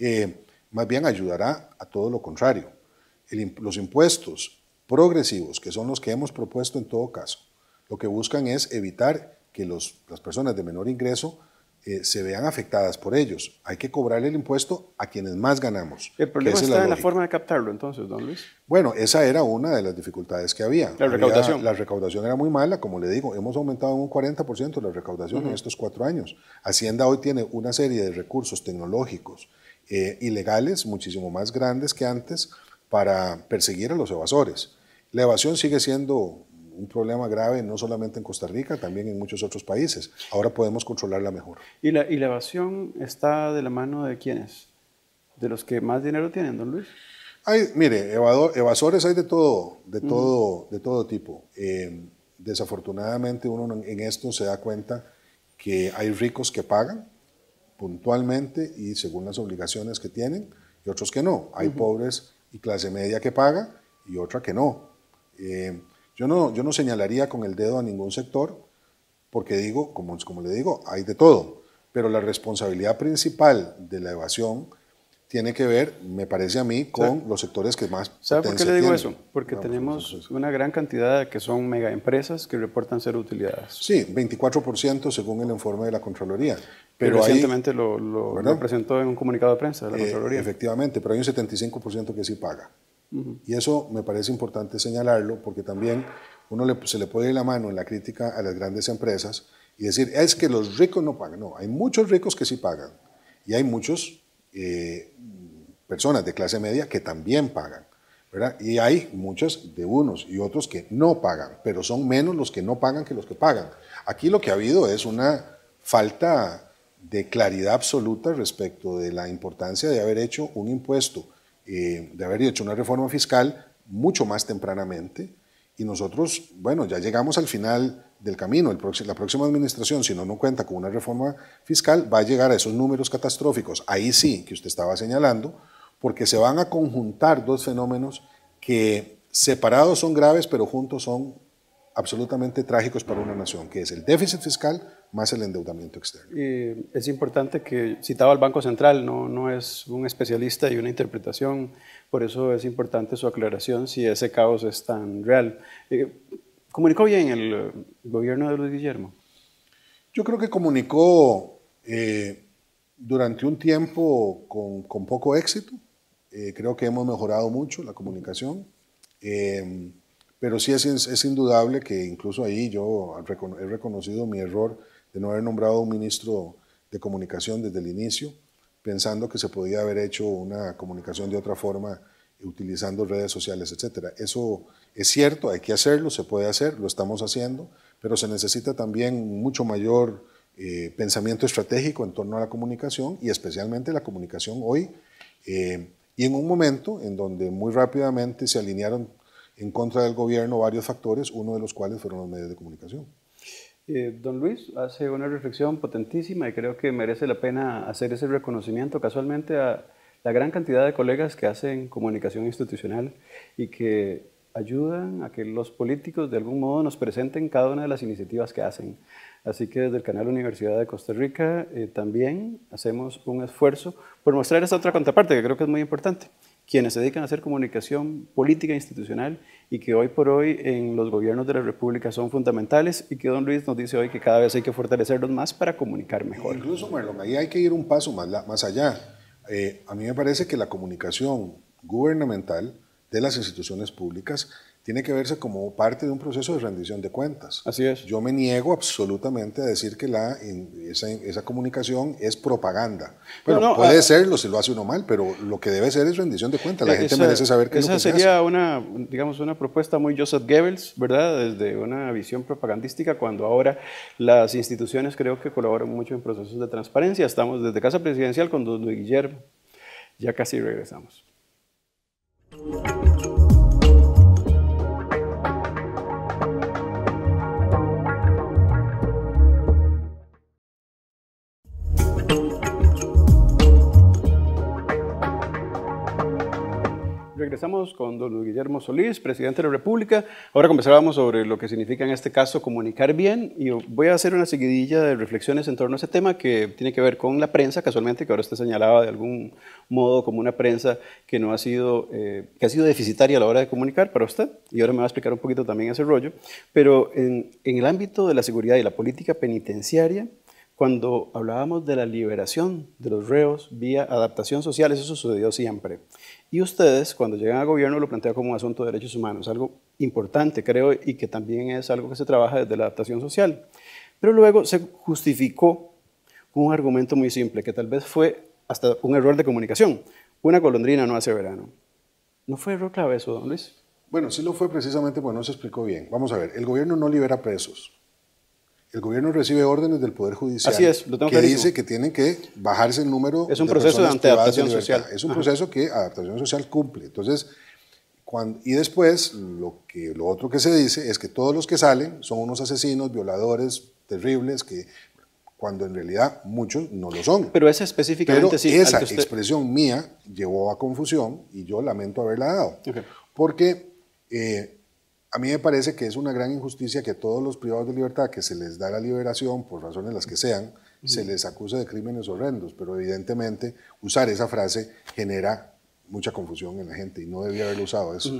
Speaker 2: eh, más bien ayudará a todo lo contrario. los impuestos progresivos, que son los que hemos propuesto en todo caso, lo que buscan es evitar que las personas de menor ingreso eh, se vean afectadas por ellos. Hay que cobrar el impuesto a quienes más ganamos. El problema está en la
Speaker 1: forma de captarlo entonces, don Luis.
Speaker 2: Bueno, esa era una de las dificultades que había. La recaudación. la recaudación era muy mala, como le digo, hemos aumentado en un 40% la recaudación en estos cuatro años. Hacienda hoy tiene una serie de recursos tecnológicos eh, ilegales muchísimo más grandes que antes para perseguir a los evasores. La evasión sigue siendo un problema grave no solamente en Costa Rica, también en muchos otros países. Ahora podemos controlarla mejor.
Speaker 1: ¿Y la, y la evasión está de la mano
Speaker 2: de quiénes? ¿De los que más dinero tienen, don Luis? Hay, mire, evasores hay de todo, de todo, de todo tipo. Eh, desafortunadamente uno en esto se da cuenta que hay ricos que pagan puntualmente y según las obligaciones que tienen y otros que no. Hay pobres y clase media que paga y otra que no. Eh, yo no, yo no señalaría con el dedo a ningún sector, porque digo, como, como le digo, hay de todo, pero la responsabilidad principal de la evasión tiene que ver, me parece a mí, con los sectores que más... ¿Sabe por qué le digo eso? Porque
Speaker 1: tenemos una gran cantidad que son megaempresas que reportan ser utilidades.
Speaker 2: Sí, 24% según el informe de la Contraloría. Pero recientemente lo, presentó en un comunicado de prensa de la eh, Contraloría. efectivamente, pero hay un 75% que sí paga. Y eso me parece importante señalarlo porque también uno se le puede ir la mano en la crítica a las grandes empresas y decir, es que los ricos no pagan. No, hay muchos ricos que sí pagan y hay muchas eh, personas de clase media que también pagan. ¿verdad? Y hay muchas de unos y otros que no pagan, pero son menos los que no pagan que los que pagan. Aquí lo que ha habido es una falta de claridad absoluta respecto de la importancia de haber hecho un impuesto, eh, de haber hecho una reforma fiscal mucho más tempranamente. Y nosotros, bueno, ya llegamos al final del camino. la próxima administración, si no, no cuenta con una reforma fiscal, va a llegar a esos números catastróficos, ahí sí, que usted estaba señalando, porque se van a conjuntar dos fenómenos que separados son graves, pero juntos son absolutamente trágicos para una nación, que es el déficit fiscal más el endeudamiento externo.
Speaker 1: Y es importante que citaba al Banco Central, no, no es un especialista y una interpretación, por eso es importante su aclaración si ese caos es tan real. Eh, ¿Comunicó bien el eh, gobierno de Luis
Speaker 2: Guillermo? Yo creo que comunicó eh, durante un tiempo con, con poco éxito. creo que hemos mejorado mucho la comunicación. pero sí es, es, indudable que incluso ahí yo ah, he reconocido mi error de no haber nombrado un ministro de comunicación desde el inicio, pensando que se podía haber hecho una comunicación de otra forma utilizando redes sociales, etcétera. Eso es cierto, hay que hacerlo, se puede hacer, lo estamos haciendo, pero se necesita también mucho mayor eh, pensamiento estratégico en torno a la comunicación y especialmente la comunicación hoy. Eh, y en un momento en donde muy rápidamente se alinearon en contra del gobierno varios factores, uno de los cuales fueron los medios de comunicación.
Speaker 1: Eh, don Luis hace una reflexión potentísima y creo que merece la pena hacer ese reconocimiento casualmente a la gran cantidad de colegas que hacen comunicación institucional y que ayudan a que los políticos de algún modo nos presenten cada una de las iniciativas que hacen. Así que desde el canal Universidad de Costa Rica eh, también hacemos un esfuerzo por mostrar esa otra contraparte que creo que es muy importante quienes se dedican a hacer comunicación política e institucional y que hoy por hoy en los gobiernos de la República son fundamentales y que don Luis nos dice hoy que cada vez hay que fortalecerlos más para comunicar mejor.
Speaker 2: Incluso, Marlon, ahí hay que ir un paso más, más allá. Eh, a mí me parece que la comunicación gubernamental de las instituciones públicas tiene que verse como parte de un proceso de rendición de cuentas. Así es. Yo me niego absolutamente a decir que la, esa, comunicación es propaganda. Bueno, puede ah, serlo si lo hace uno mal, pero lo que debe ser es rendición de cuentas. La eh, gente merece saber qué es lo que Esa sería
Speaker 1: una, digamos, una propuesta muy Joseph Goebbels, ¿verdad? Desde una visión propagandística, cuando ahora las instituciones creo que colaboran mucho en procesos de transparencia. Estamos desde Casa Presidencial con Don Luis Guillermo. Ya casi regresamos. regresamos con don Guillermo Solís, presidente de la República. Ahora conversábamos sobre lo que significa en este caso comunicar bien y voy a hacer una seguidilla de reflexiones en torno a ese tema que tiene que ver con la prensa, casualmente, que ahora usted señalaba de algún modo como una prensa que no ha sido, eh, que ha sido deficitaria a la hora de comunicar para usted y ahora me va a explicar un poquito también ese rollo. Pero en el ámbito de la seguridad y la política penitenciaria, cuando hablábamos de la liberación de los reos vía adaptación social, eso sucedió siempre. Y ustedes, cuando llegan al gobierno, lo plantean como un asunto de derechos humanos, algo importante, creo, y que también es algo que se trabaja desde la adaptación social. Pero luego se justificó un argumento muy simple, que tal vez fue hasta un error de comunicación. Una golondrina no hace verano.
Speaker 2: ¿No fue error clave eso, don Luis? Bueno, sí lo fue precisamente porque no se explicó bien. Vamos a ver, el gobierno no libera presos. El gobierno recibe órdenes del Poder Judicial. que dice que tienen que bajarse el número. Es un proceso de adaptación social. Es un proceso que adaptación social cumple. Entonces, y después, lo, otro que se dice es que todos los que salen son unos asesinos, violadores terribles, que cuando en realidad muchos no lo son. Pero esa específicamente Esa expresión mía llevó a confusión y yo lamento haberla dado. Porque eh, a mí me parece que es una gran injusticia que todos los privados de libertad que se les da la liberación, por razones las que sean, se les acuse de crímenes horrendos, pero evidentemente usar esa frase genera mucha confusión en la gente y no debía haberlo usado. Eso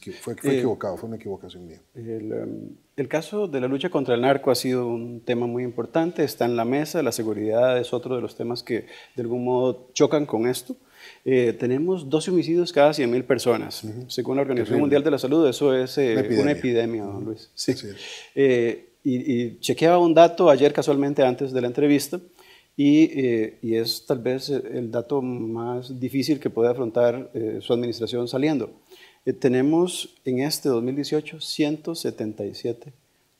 Speaker 2: fue, fue eh, equivocado, fue una equivocación mía.
Speaker 1: El, em, el, caso de la lucha contra el narco ha sido un tema muy importante, está en la mesa, la seguridad es otro de los temas que de algún modo chocan con esto. Eh, tenemos 12 homicidios cada 100.000 personas. Según la Organización Mundial de la Salud, eso es eh, una, epidemia. don Luis. Sí. Eh, y, chequeaba un dato ayer casualmente antes de la entrevista y, y, es tal vez el dato más difícil que puede afrontar su administración saliendo. tenemos en este 2018 177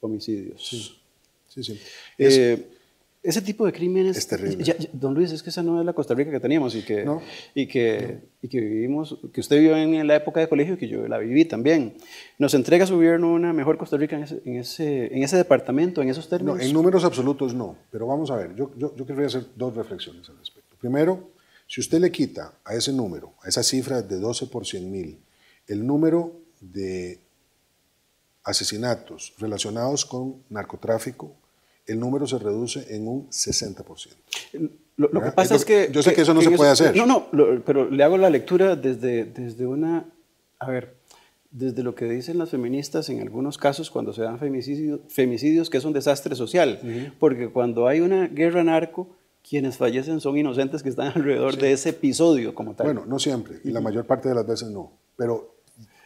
Speaker 1: homicidios. Sí, sí. sí ese tipo de crímenes... don Luis, es que esa no es la Costa Rica que teníamos y que, y que, que vivimos, que usted vivió en, la época de colegio y que yo la viví también. ¿Nos entrega su gobierno una mejor Costa Rica en ese, en ese, departamento, en esos términos? No, en números
Speaker 2: absolutos no, pero vamos a ver, yo, yo, yo querría hacer dos reflexiones al respecto. Primero, si usted le quita a ese número, a esa cifra de 12 por 100 mil, el número de asesinatos relacionados con narcotráfico, el número se reduce en un 60%.
Speaker 1: Lo, lo que pasa es que... Yo sé que, eso no se puede hacer. No, no, pero le hago la lectura desde, desde una... A ver, desde lo que dicen las feministas en algunos casos cuando se dan femicidios, que es un desastre social, porque cuando hay una guerra narco, quienes fallecen son inocentes que están alrededor
Speaker 2: de ese episodio como tal. Bueno, no siempre, y la mayor parte de las veces no, pero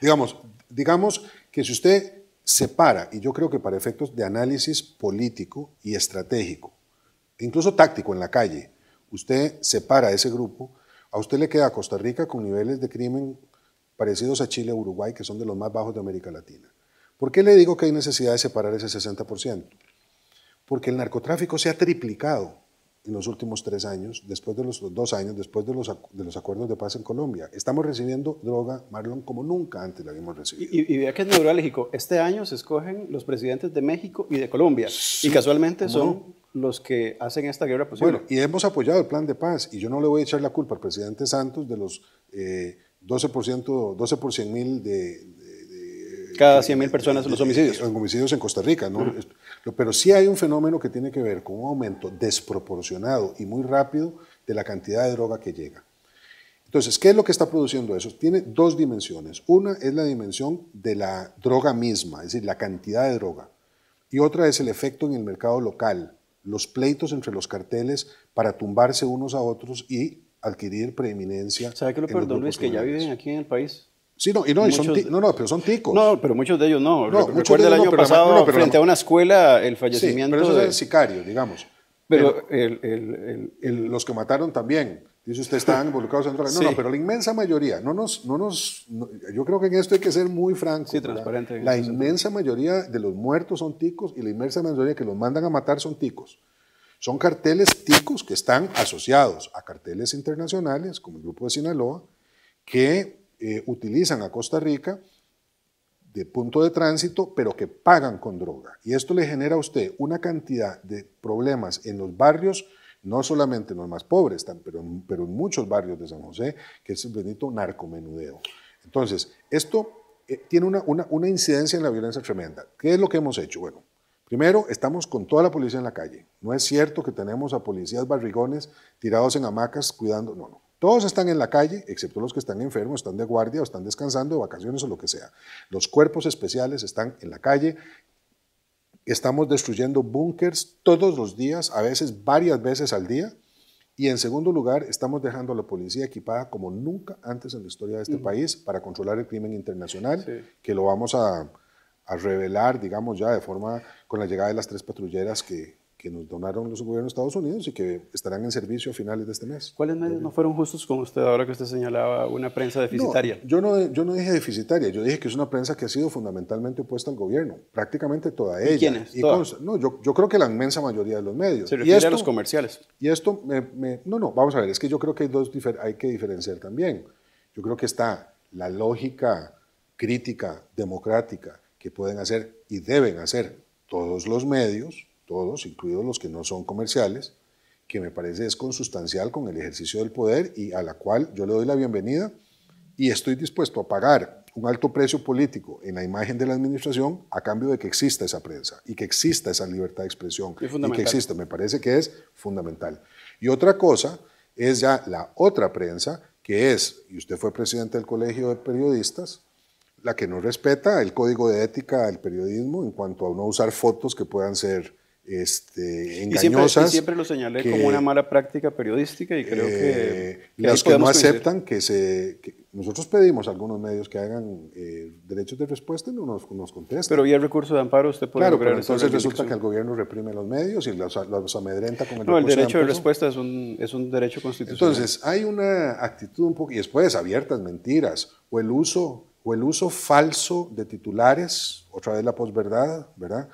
Speaker 2: digamos, digamos que si usted separa, y yo creo que para efectos de análisis político y estratégico, incluso táctico en la calle, usted separa ese grupo, a usted le queda Costa Rica con niveles de crimen parecidos a Chile, Uruguay, que son de los más bajos de América Latina. ¿Por qué le digo que hay necesidad de separar ese 60%? Porque el narcotráfico se ha triplicado en los últimos tres años, después de los dos años, después de los, de los acuerdos de paz en Colombia. Estamos recibiendo droga, Marlon, como nunca antes la habíamos recibido.
Speaker 1: Y, y vea que es neurálgico. Este año se escogen los presidentes de México y de Colombia. y casualmente son los que hacen esta guerra posible. Bueno,
Speaker 2: y hemos apoyado el plan de paz. Y yo no le voy a echar la culpa al presidente Santos de los 12%, 12 por 100 mil de, cada 100 mil personas los homicidios. homicidios en Costa Rica, ¿no? Pero sí hay un fenómeno que tiene que ver con un aumento desproporcionado y muy rápido de la cantidad de droga que llega. Entonces, ¿qué es lo que está produciendo eso? Tiene dos dimensiones. Una es la dimensión de la droga misma, es decir, la cantidad de droga. Y otra es el efecto en el mercado local, los pleitos entre los carteles para tumbarse unos a otros y adquirir preeminencia. ¿Sabe qué lo perdón, es Que ya
Speaker 1: viven aquí en el país. Sí, no, pero son ticos. No, pero muchos
Speaker 2: de ellos no. Recuerda el año pasado, frente a
Speaker 1: una escuela, el fallecimiento. de...
Speaker 2: sicario, digamos. Pero, los que mataron también. Dice usted, están involucrados en drogas. No, no, pero la inmensa mayoría, no nos, no nos, yo creo que en esto hay que ser muy franco. Sí, transparente. La inmensa mayoría de los muertos son ticos y la inmensa mayoría que los mandan a matar son ticos. Son carteles ticos que están asociados a carteles internacionales, como el grupo de Sinaloa, que eh, utilizan a Costa Rica de punto de tránsito, pero que pagan con droga. Y esto le genera a usted una cantidad de problemas en los barrios, no solamente en los más pobres, pero en, pero en muchos barrios de San José, que es el bendito narcomenudeo. Entonces, esto eh, tiene una, una incidencia en la violencia tremenda. ¿Qué es lo que hemos hecho? Bueno, Primero, estamos con toda la policía en la calle. No es cierto que tenemos a policías barrigones tirados en hamacas cuidando. No, no. Todos están en la calle, excepto los que están enfermos, están de guardia o están descansando, de vacaciones o lo que sea. Los cuerpos especiales están en la calle. Estamos destruyendo búnkers todos los días, a veces varias veces al día. Y en segundo lugar, estamos dejando a la policía equipada como nunca antes en la historia de este país para controlar el crimen internacional, que lo vamos a, a revelar, digamos, ya de forma con la llegada de las tres patrulleras que que nos donaron los gobiernos de Estados Unidos y que estarán en servicio a finales de este mes. ¿Cuáles medios no fueron
Speaker 1: justos con usted ahora que usted señalaba una prensa deficitaria?
Speaker 2: yo, no, yo no dije deficitaria, yo dije que es una prensa que ha sido fundamentalmente opuesta al gobierno, prácticamente toda ella. ¿Y quiénes? no, yo, creo que la inmensa mayoría de los medios. ¿Se refiere y los comerciales? Y esto, me, me, no, no, vamos a ver, es que yo creo que hay, dos, hay que diferenciar también. Yo creo que está la lógica crítica democrática que pueden hacer y deben hacer todos los medios todos, incluidos los que no son comerciales, que me parece es consustancial con el ejercicio del poder y a la cual yo le doy la bienvenida y estoy dispuesto a pagar un alto precio político en la imagen de la administración a cambio de que exista esa prensa y que exista esa libertad de expresión y que exista, me parece que es fundamental. Y otra cosa es ya la otra prensa que es, y usted fue presidente del Colegio de Periodistas, la que no respeta el código de ética del periodismo en cuanto a no usar fotos que puedan ser este, engañosas. siempre, lo señalé como una
Speaker 1: mala práctica periodística y creo que... Eh,
Speaker 2: los que no aceptan que se... nosotros pedimos a algunos medios que hagan eh, derechos de respuesta y no nos, nos contestan. Pero había el recurso de amparo usted puede Claro, entonces resulta que el gobierno reprime los medios y los, amedrenta con el No, el derecho de, respuesta es un, es un derecho constitucional. Entonces, hay una actitud un poco... Y después abiertas mentiras o el uso, o el uso falso de titulares, otra vez la posverdad, ¿verdad?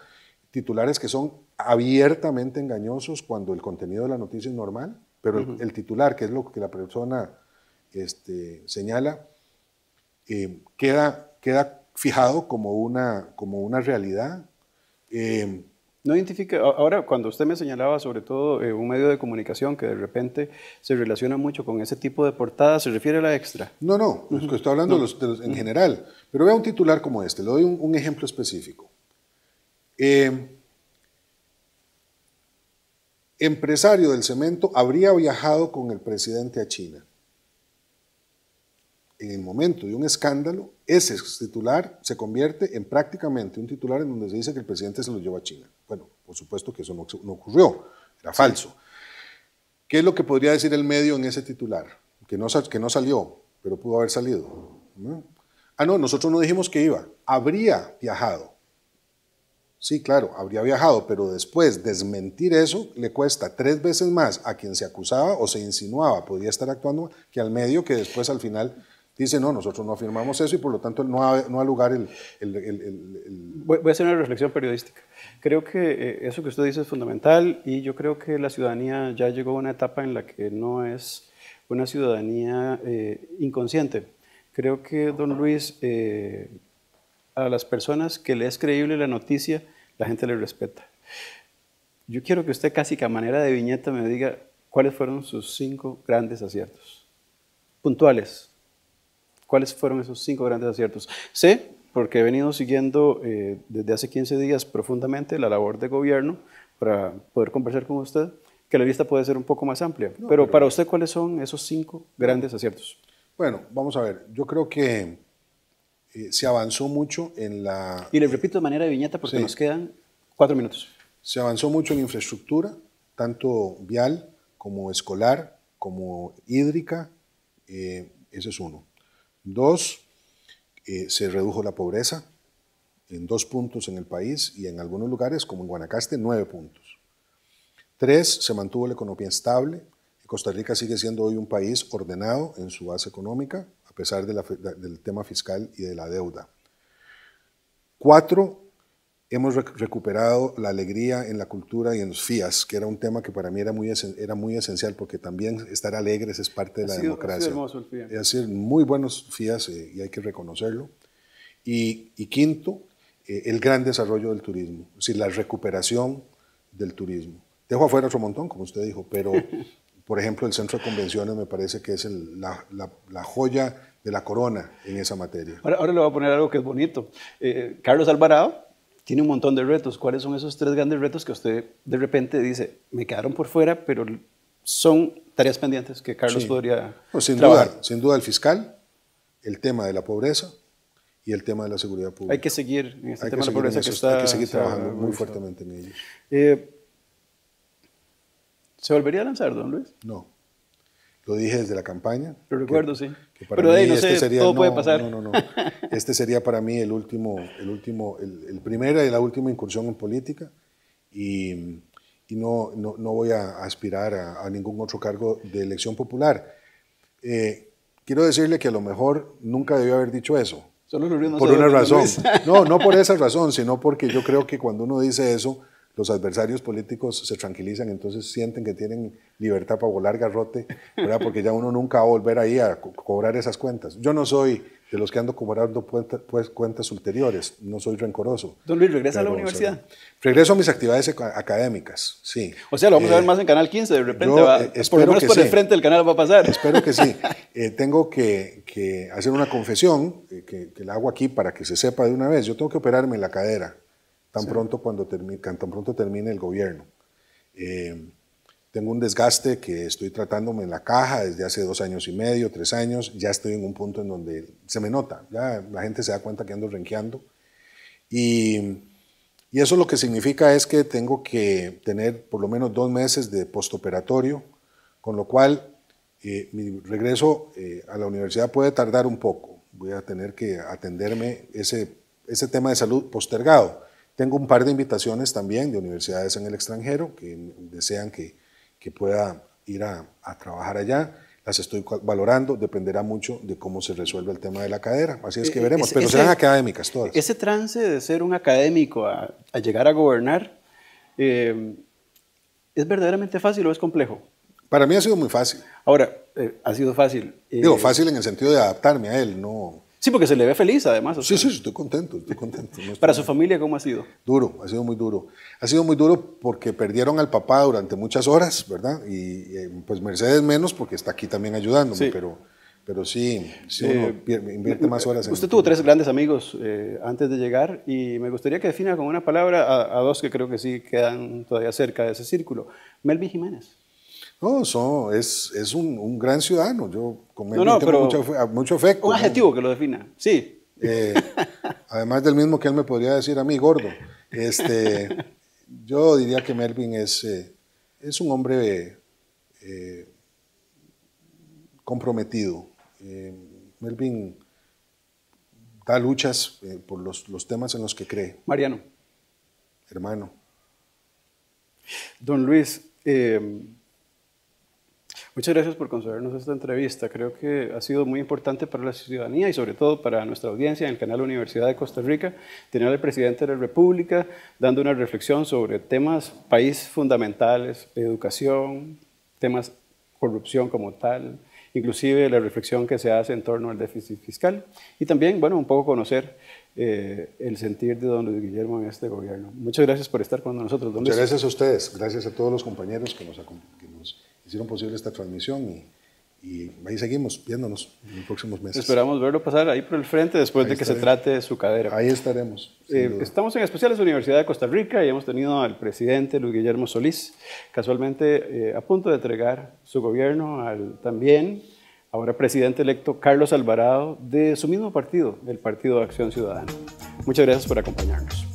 Speaker 2: Titulares que son abiertamente engañosos cuando el contenido de la noticia es normal, pero el, titular, que es lo que la persona este, señala, eh, queda, queda fijado como una, como una realidad. Eh, no identifica, ahora
Speaker 1: cuando usted me señalaba sobre todo eh, un medio de comunicación que de repente se relaciona mucho con ese
Speaker 2: tipo de portada ¿se refiere a la extra? No, no, estoy hablando en general, pero vea un titular como este, le doy un, ejemplo específico. Eh, empresario del cemento habría viajado con el presidente a China. En el momento de un escándalo, ese titular se convierte en prácticamente un titular en donde se dice que el presidente se lo lleva a China. Bueno, por supuesto que eso no, ocurrió, era falso. ¿Qué es lo que podría decir el medio en ese titular? Que no, que no salió, pero pudo haber salido. Ah, no, nosotros no dijimos que iba, habría viajado. Sí, claro, habría viajado, pero después desmentir eso le cuesta tres veces más a quien se acusaba o se insinuaba podía estar actuando que al medio que después al final dice, no, nosotros no afirmamos eso y por lo tanto no ha, no lugar el,
Speaker 1: Voy a hacer una reflexión periodística. Creo que eh, eso que usted dice es fundamental y yo creo que la ciudadanía ya llegó a una etapa en la que no es una ciudadanía eh, inconsciente. Creo que don Luis... Eh, a las personas que le es creíble la noticia, la gente le respeta. Yo quiero que usted casi que a manera de viñeta me diga cuáles fueron sus cinco grandes aciertos. Puntuales. ¿Cuáles fueron esos cinco grandes aciertos? Sé, porque he venido siguiendo eh, desde hace 15 días profundamente la labor de gobierno para poder conversar con usted, que la lista puede ser un poco más amplia. pero para usted, ¿cuáles son esos cinco
Speaker 2: grandes aciertos? Bueno, vamos a ver. Yo creo que eh, se avanzó mucho en la... Y le repito de manera de viñeta porque nos quedan cuatro minutos. Se avanzó mucho en infraestructura, tanto vial como escolar, como hídrica. Eh, ese es uno. Dos, eh, se redujo la pobreza en dos puntos en el país y en algunos lugares, como en Guanacaste, nueve puntos. Tres, se mantuvo la economía estable. Costa Rica sigue siendo hoy un país ordenado en su base económica pesar del tema fiscal y de la deuda. Cuatro, hemos recuperado la alegría en la cultura y en los FIAS, que era un tema que para mí era muy, era muy esencial, porque también estar alegres es parte de la democracia. hermoso el Es decir, muy buenos FIAS eh, y hay que reconocerlo. Y, quinto, eh, el gran desarrollo del turismo, es decir, la recuperación del turismo. Dejo afuera otro montón, como usted dijo, pero por ejemplo el centro de convenciones me parece que es la, la, la joya de la corona en esa materia.
Speaker 1: Ahora, le voy a poner algo que es bonito. Eh, Carlos Alvarado tiene un montón de retos. ¿Cuáles son esos tres grandes retos que usted de repente dice, me quedaron por fuera, pero son tareas pendientes que Carlos podría...
Speaker 2: sin, trabajar. Duda, sin duda el fiscal, el tema de la pobreza y el tema de la seguridad pública. Hay que seguir en este tema de la pobreza que está... Hay que seguir trabajando muy, fuertemente en ello. Eh, ¿Se volvería a lanzar, don Luis? No. Lo dije desde la campaña. Lo recuerdo, sí. Pero de ahí, no este sé, sería, todo puede pasar. No, no, no. Este sería para mí el último, el último, el, primera y la última incursión en política y, y no, no, no, voy a aspirar a, ningún otro cargo de elección popular. Eh, quiero decirle que a lo mejor nunca debió haber dicho eso.
Speaker 1: Solo por una razón. No, no por esa
Speaker 2: razón, sino porque yo creo que cuando uno dice eso, los adversarios políticos se tranquilizan, entonces sienten que tienen libertad para volar garrote, ¿verdad? porque ya uno nunca va a volver ahí a cobrar esas cuentas. Yo no soy de los que ando cobrando pues, cuentas ulteriores, no soy rencoroso. Don Luis, ¿regresa a la universidad? Regreso a mis actividades académicas, sí. O sea, lo vamos a ver eh,
Speaker 1: más en Canal 15, de repente va, eh, por lo menos por el frente del canal va a pasar. Espero que
Speaker 2: sí. Eh, tengo que, hacer una confesión, que, que la hago aquí para que se sepa de una vez. Yo tengo que operarme la cadera tan, pronto, cuando termine, tan pronto termine el gobierno. Eh, tengo un desgaste que estoy tratándome en la caja desde hace dos años y medio, tres años. Ya estoy en un punto en donde se me nota. Ya la gente se da cuenta que ando renqueando. Y, y eso lo que significa es que tengo que tener por lo menos dos meses de postoperatorio, con lo cual eh, mi regreso eh, a la universidad puede tardar un poco. Voy a tener que atenderme ese, ese tema de salud postergado. Tengo un par de invitaciones también de universidades en el extranjero que desean que, que pueda ir a, a, trabajar allá. Las estoy valorando, dependerá mucho de cómo se resuelve el tema de la cadera. Así es que e-, e-, veremos, pero serán académicas todas.
Speaker 1: Ese trance de ser un académico a, llegar a gobernar, eh, ¿es verdaderamente fácil o es complejo? Para mí ha sido muy fácil. Ahora, eh, ha sido fácil. Eh, Digo, fácil
Speaker 2: en el sentido de adaptarme a él, no, Sí, porque se le ve feliz además. Sí, sí, estoy contento, estoy contento. Para su
Speaker 1: familia, ¿cómo ha sido?
Speaker 2: Duro, ha sido muy duro. Ha sido muy duro porque perdieron al papá durante muchas horas, ¿verdad? Y eh, pues Mercedes menos porque está aquí también ayudándome, pero, pero sí, sí eh, invierte más horas. En usted tuvo tres
Speaker 1: grandes amigos eh, antes de llegar y me gustaría que defina con una palabra a, a, dos que creo que sí quedan todavía cerca
Speaker 2: de ese círculo. Melvin Jiménez. No, es, un, gran ciudadano. Yo con mucho, mucho, afecto. Un adjetivo que lo defina, sí. Eh, además del mismo que él me podría decir a mí, gordo. Este, yo diría que Melvin es, eh, es un hombre eh, comprometido. Melvin da luchas por los, los temas en los que cree. Mariano. Hermano.
Speaker 1: Don Luis, eh, Muchas gracias por concedernos esta entrevista. Creo que ha sido muy importante para la ciudadanía y sobre todo para nuestra audiencia en el canal Universidad de Costa Rica tener al presidente de la República dando una reflexión sobre temas país fundamentales, educación, temas corrupción como tal, inclusive la reflexión que se hace en torno al déficit fiscal y también, bueno, un poco conocer eh, el sentir de don Luis Guillermo en este gobierno. Muchas gracias por estar con nosotros. Don Muchas gracias a
Speaker 2: ustedes, gracias a todos los compañeros que nos acompañan hicieron posible esta transmisión y, ahí seguimos viéndonos en los próximos meses. Esperamos
Speaker 1: verlo pasar ahí por el frente después de que se trate de su cadera. Ahí
Speaker 2: estaremos. Eh,
Speaker 1: estamos en especiales de la Universidad de Costa Rica y hemos tenido al presidente Luis Guillermo Solís, casualmente eh, a punto de entregar su gobierno al también ahora presidente electo Carlos Alvarado de su mismo partido, el Partido de Acción Ciudadana. Muchas gracias por acompañarnos.